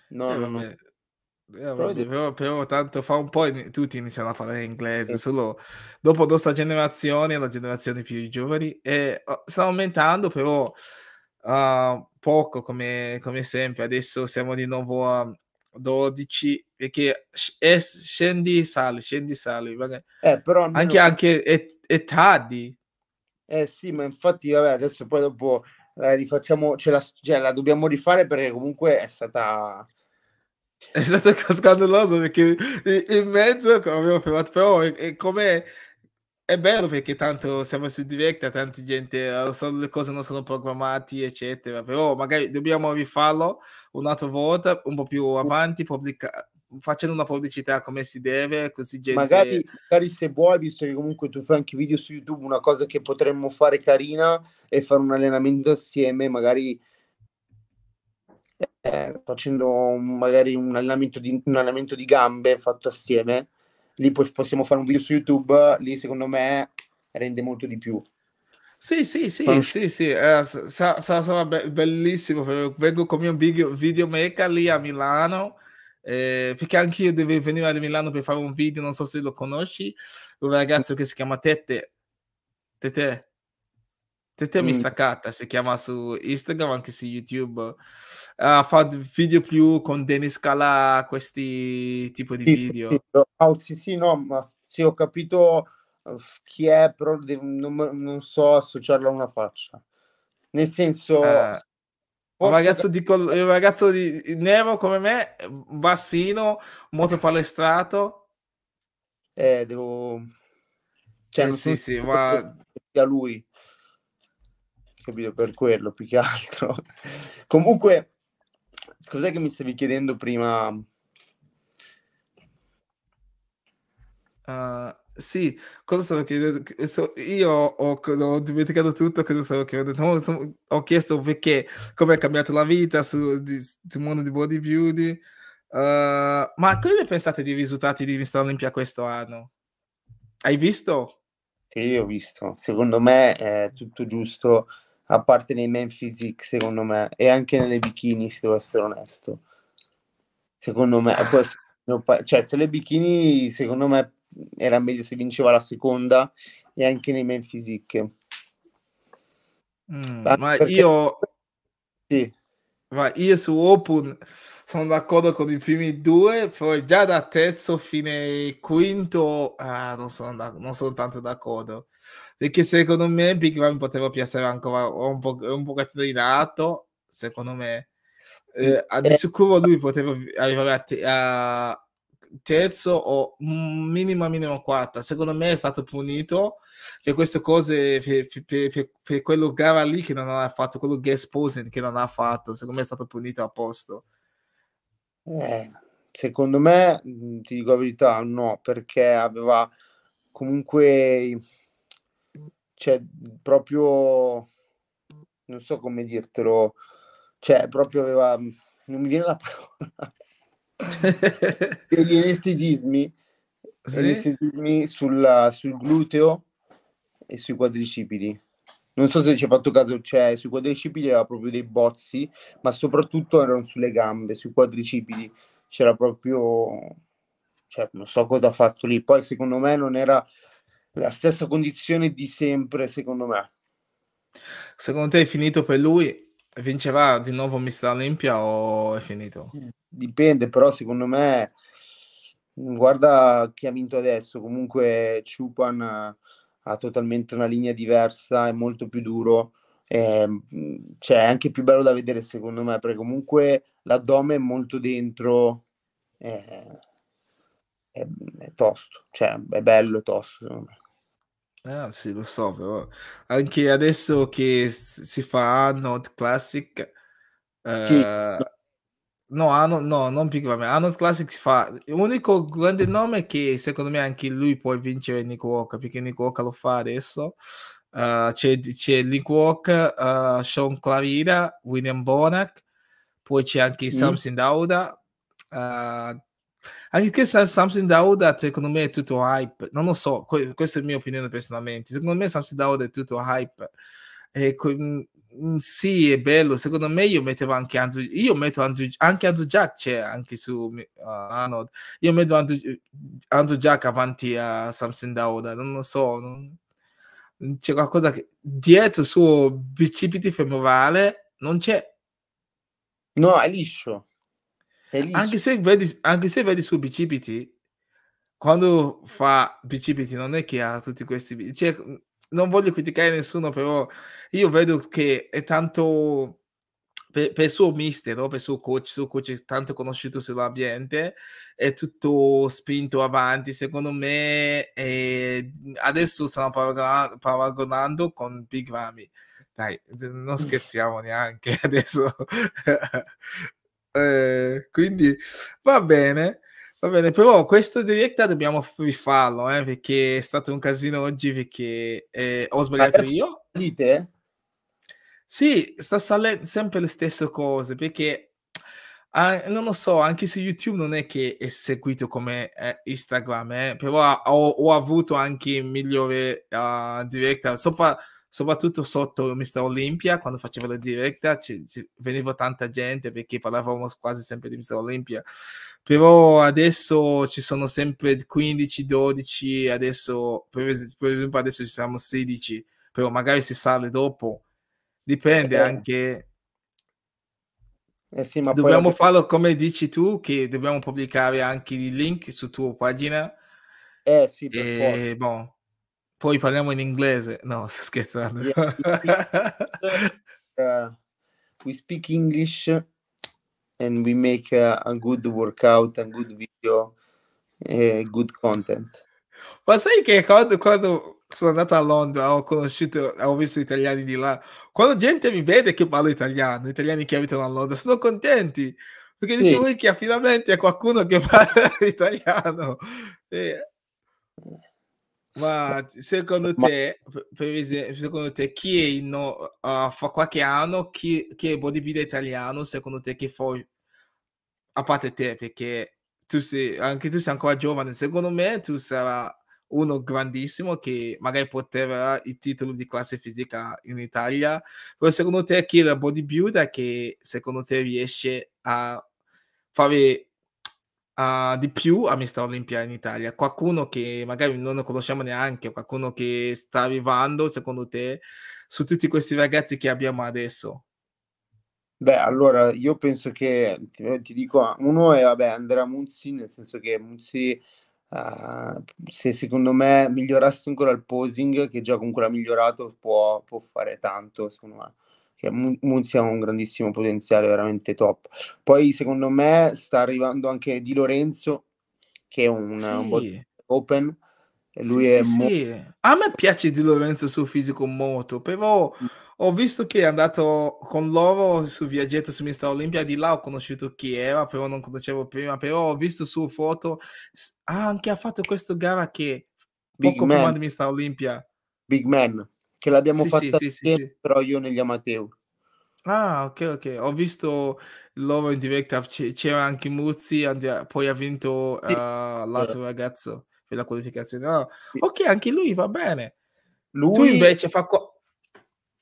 No, eh, no, no. Eh, vabbè, però, però, tanto fa un po' in... tutti iniziano a parlare inglese, solo dopo la nostra generazione, la generazione più giovani, e oh, sta aumentando però uh, poco come, come, sempre, adesso siamo di nuovo a 12 perché eh, scendi sali, scendi sali, eh, però almeno... anche, anche è è tardi. Eh sì, ma infatti, vabbè, adesso poi dopo la rifacciamo, ce la, cioè, la dobbiamo rifare perché comunque è stata. È stato scandaloso perché in mezzo abbiamo provato, però è, è come è bello perché tanto siamo su diretta, tanta gente, eh, le cose non sono programmate, eccetera, però magari dobbiamo rifarlo un'altra volta, un po' più avanti, pubblica- facendo una pubblicità come si deve, così gente... Magari, magari se vuoi, visto che comunque tu fai anche video su YouTube, una cosa che potremmo fare carina è fare un allenamento assieme, magari eh, facendo un, magari un allenamento, di, un allenamento di gambe fatto assieme. Lì poi possiamo fare un video su YouTube, lì secondo me rende molto di più. Sì, sì, sì, oh. sì, sì. Eh, sarà, sarà bellissimo. Vengo con il mio video, videomaker lì a Milano eh, perché anche io devo venire a Milano per fare un video, non so se lo conosci, un ragazzo che si chiama Tete. Tete. Tete mm. mi staccata, si chiama su Instagram, anche su YouTube. Ha uh, fatto video più con Dennis Calà, questi tipi di video. Sì, Oh, sì, sì, no, ma sì, ho capito eh, chi è, però non, non so associarlo a una faccia. Nel senso, eh un ragazzo, di, un ragazzo di, nero come me, bassino, molto palestrato. Eh, devo... Cioè, eh, sì, sì, ma... A lui. Capito, per quello, più che altro. Comunque, cos'è che mi stavi chiedendo prima? Uh, sì, cosa stavo chiedendo? Io ho, ho dimenticato tutto cosa stavo chiedendo. Ho, chiesto perché, come è cambiato la vita su, sul mondo di bodybuilding. Uh, ma cosa ne pensate dei risultati di Mr. Olympia questo anno? Hai visto? Sì, ho visto. Secondo me è tutto giusto, a parte nei men physique, secondo me, e anche nelle bikini, se devo essere onesto. Secondo me, cioè, se le bikini, secondo me era meglio se vinceva la seconda e anche nei men physique. Mm, ma perché... io... Sì. Ma io su Open sono d'accordo con i primi due, poi già da terzo fine quinto ah, non, sono da, non, sono tanto d'accordo. Perché secondo me Big Bang poteva piacere ancora un, po', un pochettino in alto, secondo me. Eh, di sicuro lui poteva arrivare a, te, a terzo o minima minima quarta. Secondo me è stato punito per queste cose, per, per, per, per quello gara lì che non ha fatto, quello guest posing che non ha fatto. Secondo me è stato punito a posto. Eh, secondo me, ti dico la verità, no, perché aveva comunque, cioè, proprio, non so come dirtelo, cioè, proprio aveva, non mi viene la parola degli anestesismi, sì? anestesismi sulla, sul gluteo e sui quadricipiti. Non so se ci ha fatto caso, cioè sui quadricipiti aveva proprio dei bozzi, ma soprattutto erano sulle gambe, sui quadricipiti c'era proprio, cioè, non so cosa ha fatto lì. Poi secondo me non era la stessa condizione di sempre, secondo me. Secondo te è finito per lui Vincerà di nuovo Mister Olimpia o è finito? Mm, dipende, però secondo me mm, guarda chi ha vinto adesso, comunque Chupan eh, ha totalmente una linea diversa, è molto più duro, è, ehm, mm, cioè, è anche più bello da vedere secondo me, perché comunque l'addome è molto dentro, è, eh, è, è tosto, cioè è bello e tosto secondo me. Ah, sì, lo so, però anche adesso che si fa Anode Classic, eh, no, Anode, no, non Big Mama, Anode Classic si fa. L'unico grande nome che secondo me anche lui può vincere è Nick Walker, perché Nick Walker lo fa adesso. Uh, c'è, c'è Nick Walker, uh, Sean Clavira, William Bonac, poi c'è anche mm. Samson Dauda, uh, eh, anche che Samsung Dauda secondo me è tutto hype, non lo so, que- questa è la mia opinione personalmente, secondo me Samsung Dauda è tutto hype. E que- mm, mm, sì, è bello. Secondo me io mettevo anche Andrew, io metto Andrew, anche Andrew Jack c'è anche su uh, Arnold. Io metto Andrew, Andrew Jack avanti a Samson Dauda, non lo so. Non, c'è qualcosa che dietro il suo bicipiti femorale non c'è. No, è liscio. Anche se, vedi, anche se vedi su bicipiti, quando fa bicipiti non è che ha tutti questi... Cioè, mhmm, non voglio criticare nessuno, però io vedo che è tanto... Per, per suo mister, no? per suo coach, suo coach è tanto conosciuto sull'ambiente, è tutto spinto avanti. Secondo me, e adesso stanno paragonando, paragonando con Big Ramy. Dai, non scherziamo neanche adesso. Eh, quindi va bene. Va bene, però questo diretta dobbiamo rifarlo, eh, perché è stato un casino oggi, perché eh, ho sbagliato io. Dite? Sì, sta salendo sempre le stesse cose, perché eh, non lo so, anche su YouTube non è che è seguito come eh, Instagram, eh, però ho, ho, avuto anche migliore uh, diretta, sopra soprattutto sotto Mister Olimpia, quando facevo la diretta, ci, ci, veniva tanta gente perché parlavamo quasi sempre di Mister Olimpia. Però adesso ci sono sempre 15, 12, adesso per esempio adesso ci siamo 16, però magari si sale dopo. Dipende eh. anche. Eh sì, ma dobbiamo poi... farlo come dici tu, che dobbiamo pubblicare anche i link su tua pagina. Eh sì, per e, forza. Bon poi parliamo in inglese. No, sto scherzando. Yeah, uh, we speak English and we make a, a good workout, a good video, a good content. Ma sai che quando, quando sono andato a Londra, ho conosciuto, ho visto italiani di là. Quando gente mi vede che parlo italiano, italiani che abitano a Londra, sono contenti perché sì. dicevo che finalmente è qualcuno che parla italiano. E... Ma secondo Ma... te, per esempio, secondo te chi è in no, uh, fra qualche anno, chi, chi è bodybuilder italiano, secondo te che fa, a parte te, perché tu sei, anche tu sei ancora giovane, secondo me tu sarai uno grandissimo che magari porterà il titolo di classe fisica in Italia, però secondo te chi è il bodybuilder che secondo te riesce a fare uh, di più a Mister Olimpia in Italia? Qualcuno che magari non conosciamo neanche, qualcuno che sta arrivando, secondo te, su tutti questi ragazzi che abbiamo adesso? Beh, allora io penso che ti, eh, ti dico uno è vabbè, Andrea Muzzi, nel senso che Muzzi uh, se secondo me migliorasse ancora il posing, che già comunque l'ha migliorato, può, può fare tanto, secondo me Munzi ha un grandissimo potenziale, veramente top. Poi secondo me sta arrivando anche Di Lorenzo, che è un, sì. un open. Lui sì, è sì, mo- sì. A me piace Di Lorenzo sul fisico molto, però mm. ho visto che è andato con loro sul viaggetto su Mista Olimpia, di là ho conosciuto chi era, però non conoscevo prima, però ho visto su foto, ah, anche ha fatto questa gara che Big poco man. di Mista Olimpia. Big Man che l'abbiamo sì, fatta sì, sempre, sì, però io negli amateur. Ah, ok, ok. Ho visto loro in diretta, c'era anche Muzzi, poi ha vinto uh, l'altro ragazzo per la qualificazione. Ah, ok, anche lui va bene. Lui tu invece fa... Co-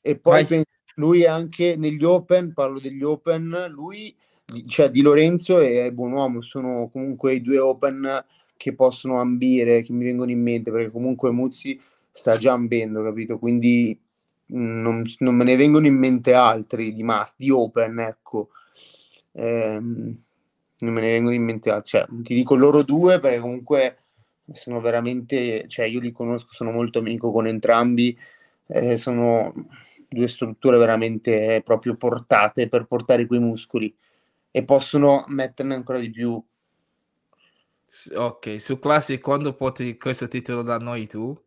e poi Vai. lui anche negli Open, parlo degli Open, lui, cioè Di Lorenzo e Buonuomo sono comunque i due Open che possono ambire, che mi vengono in mente, perché comunque Muzzi sta già ambendo, capito? Quindi mm, non, non, me ne vengono in mente altri di, mas- di Open, ecco. Eh, non me ne vengono in mente altri. Cioè, ti dico loro due perché comunque sono veramente, cioè io li conosco, sono molto amico con entrambi, eh, sono due strutture veramente proprio portate per portare quei muscoli e possono metterne ancora di più. Ok, su Classic quando porti questo titolo da noi tu?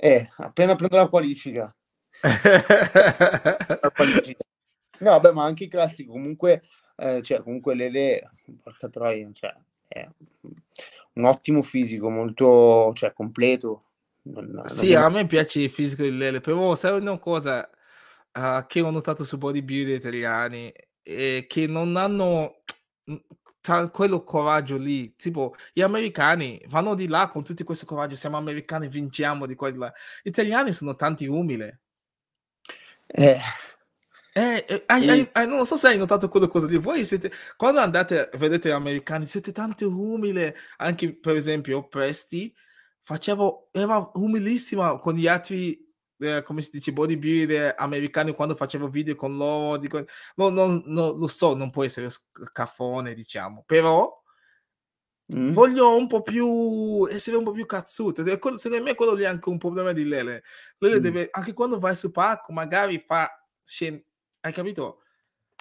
Eh, appena prendo la qualifica. la qualifica. No, beh, ma anche i classici comunque, eh, cioè, comunque Lele, porca troia, cioè, è un ottimo fisico, molto, cioè, completo. Non, sì, non... a me piace il fisico di Lele, però sai una cosa uh, che ho notato su bodybuilder italiani, è che non hanno c'ha quello coraggio lì, tipo gli americani vanno di là con tutto questo coraggio, siamo americani, vinciamo di quella. Gli italiani sono tanti umili. Eh. Eh, eh, eh, eh, non so se hai notato quella cosa di Voi siete, quando andate, vedete gli americani, siete tanto umili. Anche per esempio, Presti facevo, era umilissima con gli altri eh, come si dice, bodybuilder americani quando facevo video con loro, dico, no, no, no, lo so, non può essere scaffone, diciamo, però mm. voglio un po' più, essere un po' più cazzuto. Secondo me quello lì è anche un problema di Lele. Lele mm. deve, anche quando vai su parco, magari fa, scen- hai capito?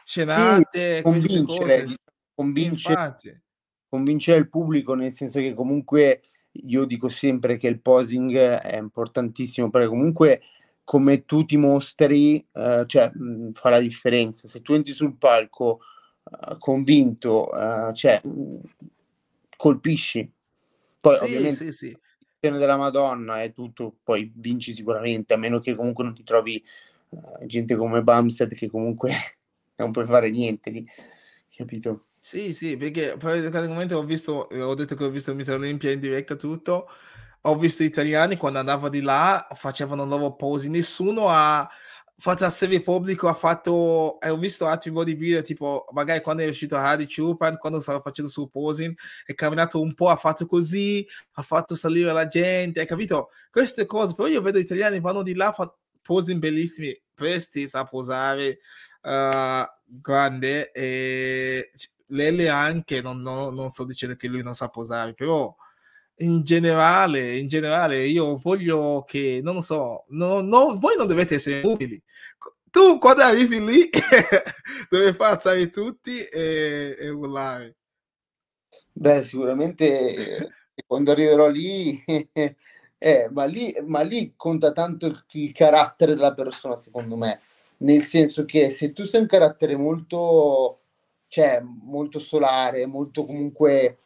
Scenate, sì, convincere, convincere, convincere il pubblico, nel senso che comunque io dico sempre che il posing è importantissimo perché comunque come tu ti mostri eh, cioè, mh, fa la differenza. Se tu entri sul palco uh, convinto, uh, cioè, mh, colpisci. Poi sì, ovviamente sì, sì. della Madonna è tutto, poi vinci sicuramente, a meno che comunque non ti trovi uh, gente come Bamstead che comunque non puoi fare niente lì, capito? Sì, sì, perché praticamente ho visto, eh, ho detto che ho visto Mister Olimpia in diretta tutto, ho visto italiani quando andava di là facevano loro posi, nessuno ha fatto a servire pubblico, ha fatto, e eh, ho visto altri bodybuilder, tipo magari quando è uscito Harry Chupan, quando stava facendo sul posing, è camminato un po', ha fatto così, ha fatto salire la gente, hai capito? Queste cose, però io vedo italiani vanno di là, fanno posing bellissimi, presti a posare, uh, grande, e Lele anche, non, no, non sto dicendo che lui non sa posare, però in generale, in generale io voglio che, non lo so, no, no, voi non dovete essere umili. Tu quando arrivi lì devi far alzare tutti e, e urlare. Beh, sicuramente eh, quando arriverò lì, eh, ma lì, ma lì conta tanto il carattere della persona, secondo me. Nel senso che se tu sei un carattere molto cioè, molto solare, molto comunque,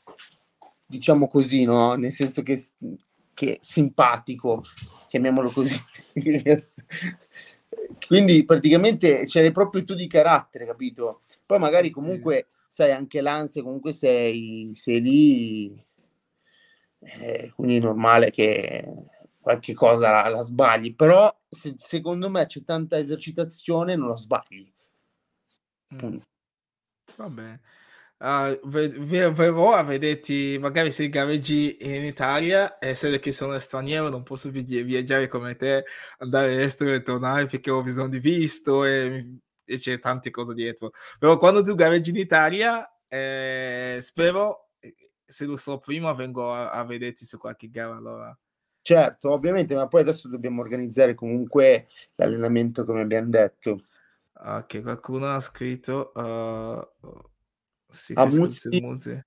diciamo così, no? Nel senso che, che simpatico, chiamiamolo così. Quindi praticamente c'eri proprio tu di carattere, capito? Poi magari comunque, sai, anche l'ansia, comunque sei, sei lì, eh, quindi è normale che qualche cosa la, la sbagli, però se, secondo me c'è tanta esercitazione, non la sbagli. Mm. Va bene. Uh, ved- ver- verrò a vederti magari se gareggi in Italia e se che sono straniero non posso viaggiare come te, andare all'estero e tornare perché ho bisogno di visto e, e c'è tante cose dietro. Però quando tu gareggi in Italia eh, spero, eh, se lo so prima, vengo a, a vederti su qualche gara allora. Certo, ovviamente, ma poi adesso dobbiamo organizzare comunque l'allenamento come abbiamo detto. Ah, che qualcuno ha scritto... Uh, sì, a, Muzzi,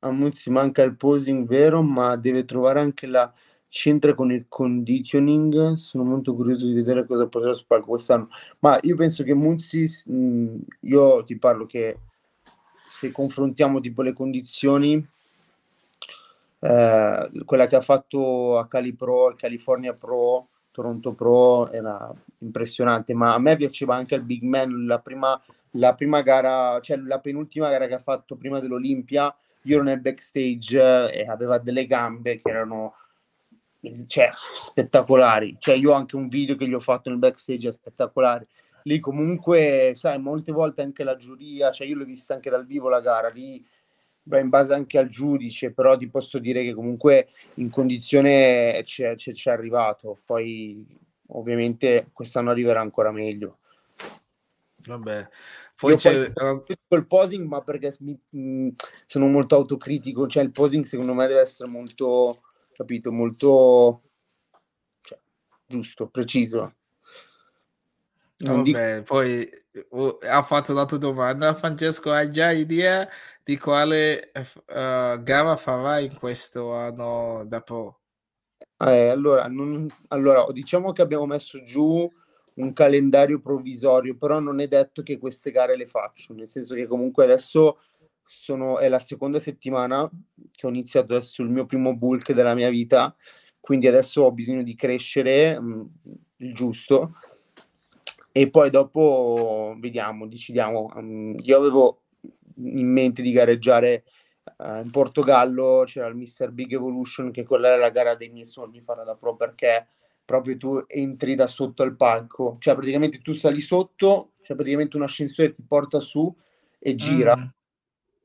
a Muzzi manca il posing vero, ma deve trovare anche la c'entra con il conditioning. Sono molto curioso di vedere cosa potrà Spalco quest'anno. Ma io penso che Muzzi, mh, mm, io ti parlo che se confrontiamo tipo le condizioni, eh, quella che ha fatto a Cali Pro, California Pro, Toronto Pro, era impressionante, ma a me piaceva anche il big man, la prima, la prima gara, cioè la penultima gara che ha fatto prima dell'Olimpia, io ero nel backstage eh, e aveva delle gambe che erano cioè, spettacolari, cioè io ho anche un video che gli ho fatto nel backstage è spettacolare, lì comunque sai molte volte anche la giuria, cioè io l'ho vista anche dal vivo la gara, lì va in base anche al giudice, però ti posso dire che comunque in condizione ci è arrivato, poi ovviamente quest'anno arriverà ancora meglio. Vabbè, poi c'è poi, col posing, ma perché mi, mm, sono molto autocritico, cioè il posing secondo me deve essere molto, capito, molto cioè, giusto, preciso. Non Vabbè, dico... poi oh, ha fatto la tua domanda, Francesco, hai già idea di quale uh, eh, eh, gara farai in questo anno da pro? Eh, allora, non, allora, diciamo che abbiamo messo giù un calendario provvisorio, però non è detto che queste gare le faccio, nel senso che comunque adesso sono, è la seconda settimana che ho iniziato adesso il mio primo bulk della mia vita, quindi adesso ho bisogno di crescere mh, mm, il giusto e poi dopo vediamo, decidiamo. Um, io avevo in mente di gareggiare eh, in Portogallo c'era il Mr. Big Evolution, che quella è la gara dei miei sogni farà da pro perché proprio tu entri da sotto al palco, cioè praticamente tu sali sotto, c'è cioè praticamente un ascensore che ti porta su e gira. Mm.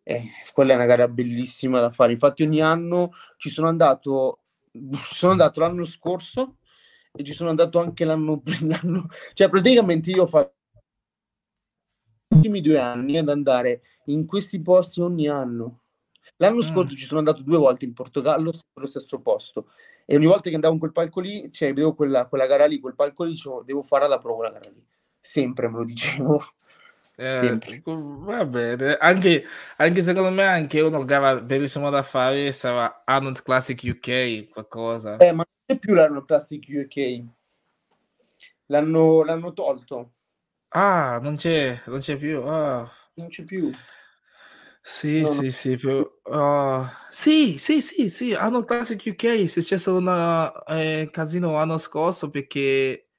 Eh, quella è una gara bellissima da fare. Infatti, ogni anno ci sono andato, ci sono andato l'anno scorso e ci sono andato anche l'anno, l'anno cioè praticamente io ho fatto gli ultimi due anni ad andare in questi posti ogni anno L'anno mm. scorso ci sono andato due volte in Portogallo, sempre lo stesso posto. E ogni volta che andavo in quel palco lì, cioè, vedevo quella, quella gara lì, quel palco lì, dicevo, devo fare da prova la gara lì. Sempre me lo dicevo. Eh, va bene, anche, anche, secondo me anche uno che aveva bellissimo da fare sarà Arnold Classic UK qualcosa. Eh, ma non c'è più l'Arnold Classic UK. L'hanno, l'hanno tolto. Ah, non c'è, non c'è più. Ah. Non c'è più. Sì, no, sì, sì, più, uh, sì, sì, sì, sì, hanno il Classic UK, è successo un eh, casino l'anno scorso perché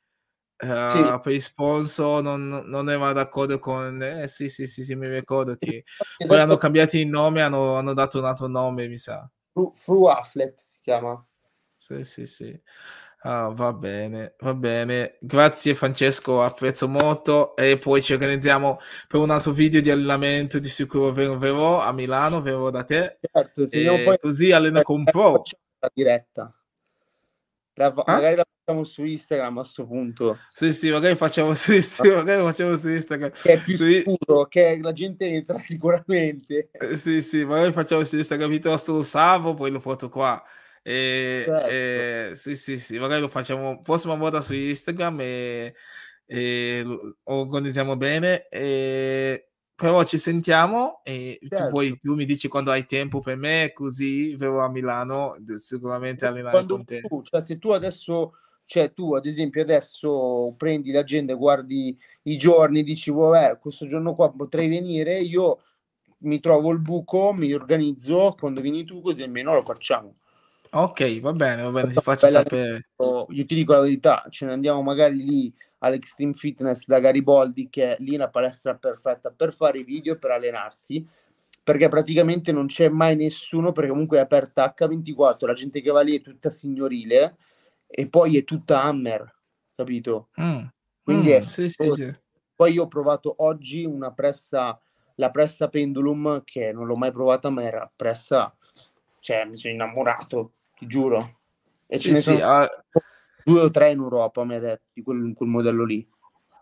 uh, sì. Eh, per i sponsor non, non era d'accordo con... Eh, sì, sì, sì, sì, mi ricordo che e poi hanno cambiato il nome, hanno, hanno, dato un altro nome, mi sa. Fru, Fru Afflet si chiama. Sì, sì, sì. Ah, va bene, va bene. Grazie Francesco, apprezzo molto e poi ci organizziamo per un altro video di allenamento di sicuro verrò a Milano, verrò da te. Certo, poi... così allena con eh, pro. La diretta. La, ah? Magari la facciamo su Instagram a questo punto. Sì, sì, magari facciamo su Instagram. Ah. Magari facciamo su Instagram. Che è più sì. sicuro, che la gente entra sicuramente. Eh, sì, sì, magari facciamo su Instagram piuttosto lo salvo, poi lo porto qua. E, certo. e, sì, sì, sì, magari lo facciamo prossima volta su Instagram e, e organizziamo bene. E, però ci sentiamo e certo. tu, poi, tu mi dici quando hai tempo per me, così verrò a Milano sicuramente allenare quando con te. Tu, cioè, se tu adesso cioè tu ad esempio adesso prendi l'agenda, guardi i giorni, dici vabbè questo giorno qua potrei venire, io mi trovo il buco, mi organizzo, quando vieni tu così almeno lo facciamo. Ok, va bene, va bene, ti faccio sapere. Io ti dico la verità, ce ne andiamo magari lì all'Extreme Fitness da Garibaldi, che è lì la palestra perfetta per fare i video, e per allenarsi, perché praticamente non c'è mai nessuno, perché comunque è aperta H24, la gente che va lì è tutta signorile e poi è tutta Hammer, capito? Mm. Quindi mm, è... Sì, sì, sì. Poi io ho provato oggi una pressa, la pressa Pendulum, che non l'ho mai provata, ma era pressa... Cioè, mi sono innamorato ti giuro. E sì, ce sì, sono ah... due o tre in Europa, mi ha detto, di quel, quel modello lì.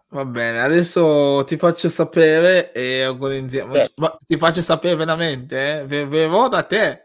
Va bene, adesso ti faccio sapere e organizziamo. Beh. Ma ti faccio sapere veramente? Eh? Verrò da te. E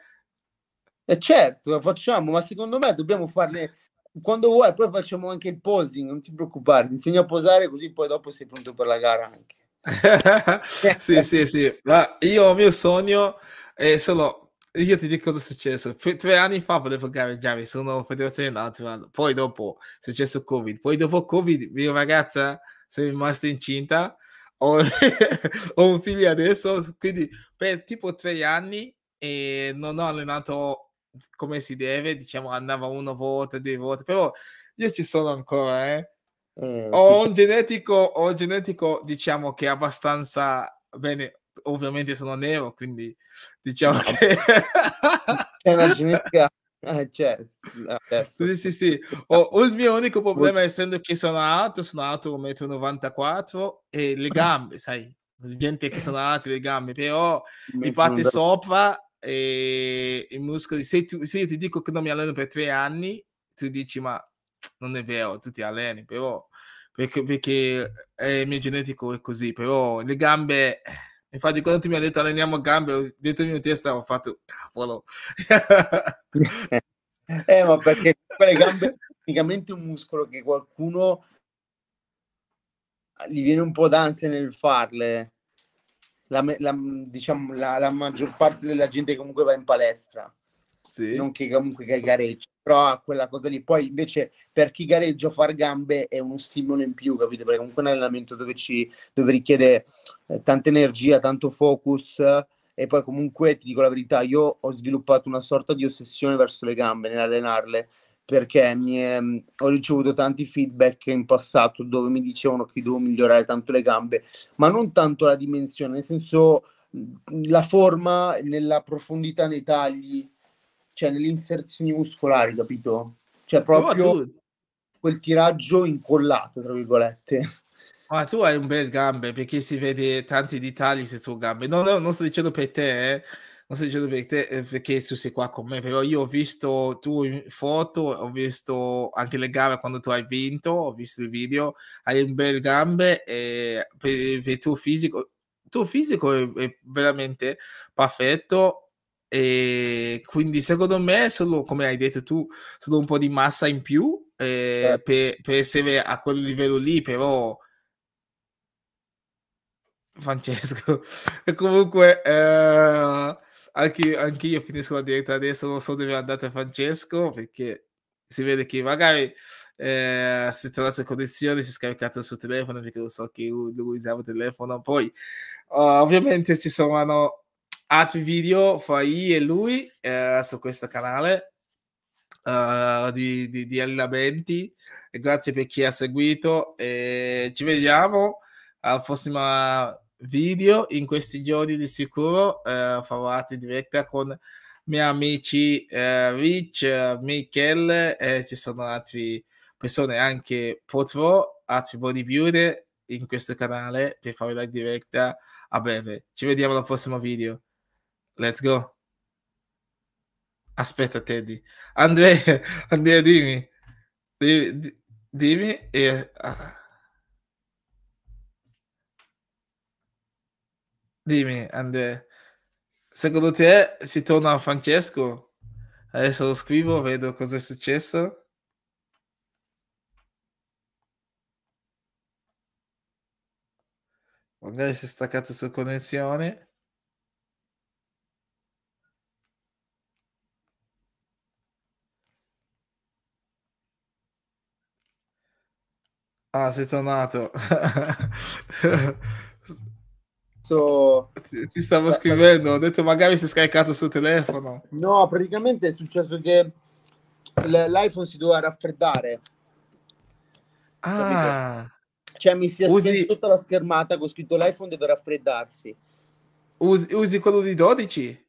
eh, certo, lo facciamo, ma secondo me dobbiamo farle quando vuoi, poi facciamo anche il posing, non ti preoccupare, ti insegno a posare così poi dopo sei pronto per la gara anche. sì, sì, sì, ma io il mio sogno è solo io ti dico cosa è successo. P- tre anni fa volevo gareggiare, sono federazione natural, poi dopo è successo Covid, poi dopo Covid mia ragazza è rimasta incinta, ho, ho, un figlio adesso, quindi per tipo tre anni e non ho allenato come si deve, diciamo andava una volta, due volte, però io ci sono ancora, eh. Eh, ho, un genetico, ho un genetico, diciamo che è abbastanza bene ovviamente sono nero, quindi diciamo che... C'è una genetica... Eh, cioè, adesso. Sì, sì, sì. Oh, il mio unico problema, essendo che sono alto, sono alto 1,94 m e le gambe, sai, gente che sono alte le gambe, però mi parte sopra e eh, i muscoli. Se, tu, se io ti dico che non mi alleno per tre anni, tu dici, ma non è vero, tu ti alleni, però perché, perché eh, il mio genetico è così, però le gambe eh, Infatti, quando tu mi hai detto alleniamo gambe, dentro di mia testa ho fatto cavolo. eh, ma perché quelle gambe è tecnicamente un muscolo che qualcuno gli viene un po' d'ansia nel farle. La, la, diciamo, la, la maggior parte della gente comunque va in palestra sì. non che comunque che gareggia, però quella cosa lì. Poi invece per chi gareggia far gambe è uno stimolo in più, capito? Perché comunque è un allenamento dove, ci, dove richiede eh, tanta energia, tanto focus e poi comunque ti dico la verità, io ho sviluppato una sorta di ossessione verso le gambe nell'allenarle perché mi, ehm, ho ricevuto tanti feedback in passato dove mi dicevano che devo migliorare tanto le gambe, ma non tanto la dimensione, nel senso mm, la forma nella profondità nei tagli, cioè nelle inserzioni muscolari, capito? Cioè proprio tu... quel tiraggio incollato, tra virgolette. Ma tu hai un bel gambe perché si vede tanti dettagli sui tuoi gambe. No, no, non sto dicendo per te, eh. Non sto dicendo per te eh, perché tu sei qua con me, però io ho visto tu in foto, ho visto anche le gare quando tu hai vinto, ho visto il video, hai un bel gambe e per, per il tuo fisico, il tuo fisico è, è veramente perfetto e quindi secondo me, solo come hai detto tu, solo un po' di massa in più eh, eh. Per, essere a quel livello lì, però Francesco, comunque eh, anche, anche, io finisco la diretta adesso, non so dove andate Francesco perché si vede che magari eh, se tra l'altro condizioni si è scaricato il suo telefono perché lo so che lui usava il telefono, poi uh, ovviamente ci sono altri video fra io e lui eh, su questo canale uh, di, di, di allenamenti. E grazie per chi ha seguito e ci vediamo al prossimo video. In questi giorni di sicuro eh, farò altri diretta con i miei amici eh, Rich, Michele e ci sono altre persone anche potrò, altri bodybuilder in questo canale per fare la diretta a breve. Ci vediamo al prossimo video. Let's go. Aspetta, Teddy. Andrea, Andrea dimmi. Dimmi, dimmi e... Ah, dimmi, Andrea. Secondo te si torna a Francesco? Adesso lo scrivo, vedo cosa è successo. Magari si è staccato su connessione. Ah, sei tornato. so... ti, ti, stavo eh, scrivendo, ho detto magari si è scaricato sul telefono. No, praticamente è successo che l'iPhone si doveva raffreddare. Ah. Capito? Cioè mi si è usi... tutta la schermata con scritto l'iPhone deve raffreddarsi. Usi, usi quello di 12?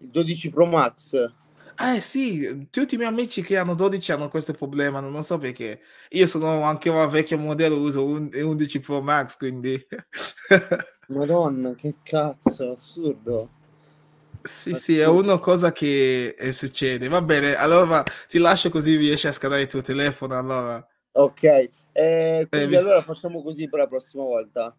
Il 12 Pro Max. Eh sì, tutti i miei amici che hanno 12 hanno questo problema, non so perché. Io sono anche un vecchio modello, uso un, 11 Pro Max, quindi... Madonna, che cazzo, assurdo. Sì, sì, è una cosa che eh, succede. Va bene, allora ti lascio così riesci a scadare il tuo telefono, allora. Ok, eh, eh quindi eh, allora mi... facciamo così per la prossima volta.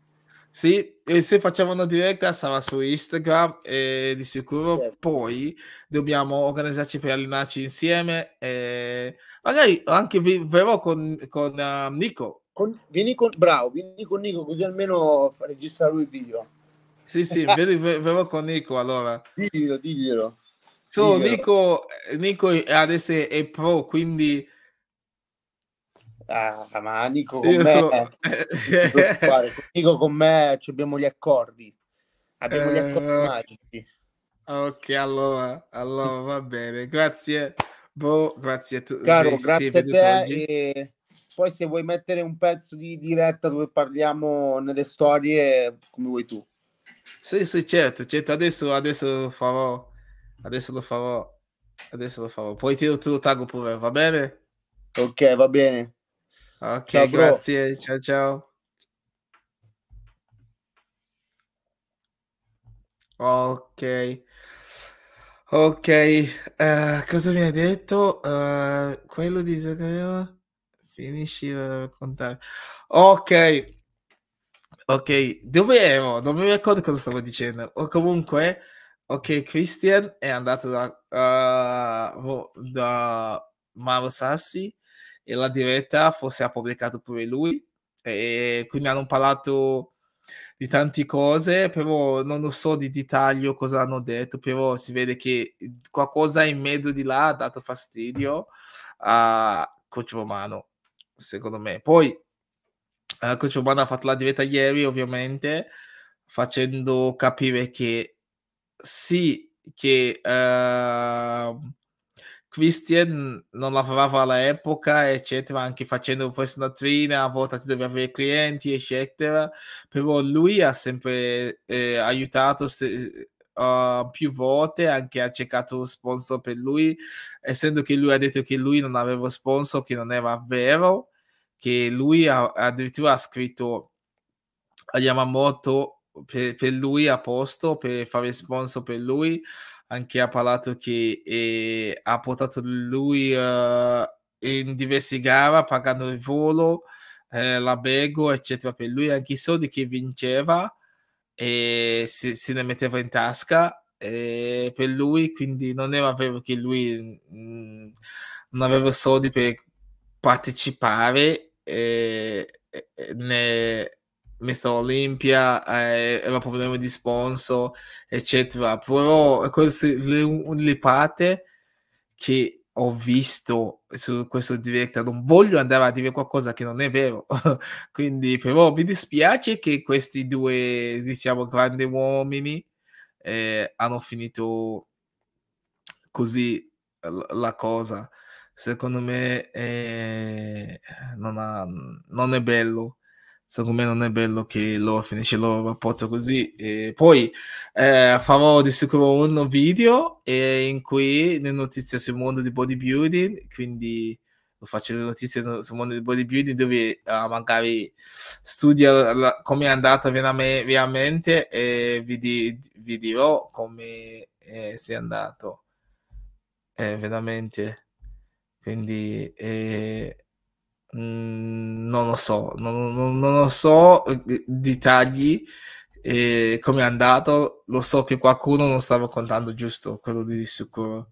Sì, e se facciamo una diretta sarà su Instagram e di sicuro certo. poi dobbiamo organizzarci per allenarci insieme e magari anche vi, verrò con, con uh, Nico. Con, vieni con, bravo, vieni con Nico così almeno registra lui il video. Sì, sì, ver, ver, verrò con Nico allora. Diglielo, diglielo. So, diglielo. Nico, Nico adesso è pro, quindi Ah, ma con Io me, so... Nico con me eh. abbiamo gli accordi. Abbiamo gli eh, accordi Ok, allora, allora va bene. Grazie. Boh, grazie a tutti. Caro, grazie a te. E poi se vuoi mettere un pezzo di diretta dove parliamo nelle storie, come vuoi tu. Sì, sì, certo, certo. Adesso, adesso lo farò. Adesso lo farò. Adesso lo farò. Poi ti lo, te tago pure, va bene? Ok, va bene. Ok, ciao, grazie. Ciao ciao. Ok. Ok, uh, cosa mi hai detto? Uh, quello di Zagreba? Finisci da eh, raccontare. Ok, ok, dove ero? Non mi ricordo cosa stavo dicendo. O comunque, ok, Christian è andato da, uh, da Maro Sassi e la diretta forse ha pubblicato pure lui e quindi hanno parlato di tante cose però non lo so di dettaglio cosa hanno detto però si vede che qualcosa in mezzo di là ha dato fastidio a coach Romano secondo me poi uh, coach Romano ha fatto la diretta ieri ovviamente facendo capire che sì che uh, Christian non lavorava all'epoca, eccetera, anche facendo personal trainer, a volte ti deve avere clienti, eccetera, però lui ha sempre eh, aiutato se, uh, più volte, anche ha cercato sponsor per lui, essendo che lui ha detto che lui non aveva sponsor, che non era vero, che lui ha, addirittura ha scritto a Yamamoto per, per lui a posto, per fare sponsor per lui, anche ha parlato che eh, ha portato lui eh, in diverse gare pagando il volo, eh, bego eccetera, per lui anche i soldi che vinceva e se, si ne metteva in tasca eh, per lui, quindi non era vero che lui mh, mm, non aveva soldi per partecipare eh, né, Mr. Olimpia eh, aveva problemi di sponsor, eccetera. Però queste, le, le parte che ho visto su questo diretta, non voglio andare a dire qualcosa che non è vero. Quindi, però, mi dispiace che questi due, diciamo, grandi uomini eh, hanno finito così eh, la cosa. Secondo me eh, non, ha, non è bello secondo me non è bello che lo finisce loro rapporto così. E poi eh, farò di sicuro un video eh, in cui le notizie sul mondo di bodybuilding, quindi faccio le notizie sul mondo di bodybuilding dove uh, magari studio come è andata veramente e vi, di, vi dirò come eh, si è andato eh, veramente quindi eh, Mm, non lo so, non, non, lo so eh, di tagli come è andato, lo so che qualcuno non stava contando giusto quello di sicuro.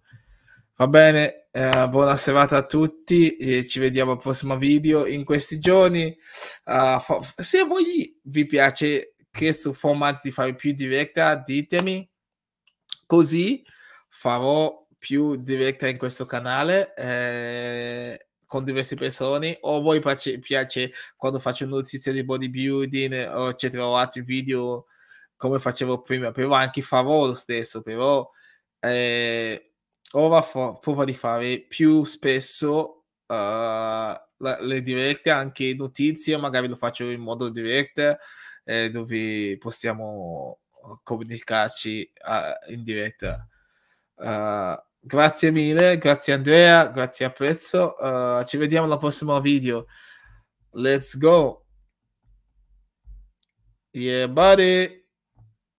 Va bene, eh, buona serata a tutti e ci vediamo al prossimo video in questi giorni. Uh, eh, fa- se a voi vi piace questo format di fare più diretta, ditemi, così farò più diretta in questo canale. Eh, con diverse persone o a voi piace, piace quando faccio notizie di bodybuilding o eccetera o altri video come facevo prima però anche farò lo stesso però eh, ora fo- prova di fare più spesso uh, la- le dirette anche notizie magari lo faccio in modo diretto eh, dove possiamo comunicarci uh, in diretta uh, grazie mille, grazie Andrea, grazie Apprezzo. Uh, eh, ci vediamo al prossimo video. Let's go. Yeah, buddy.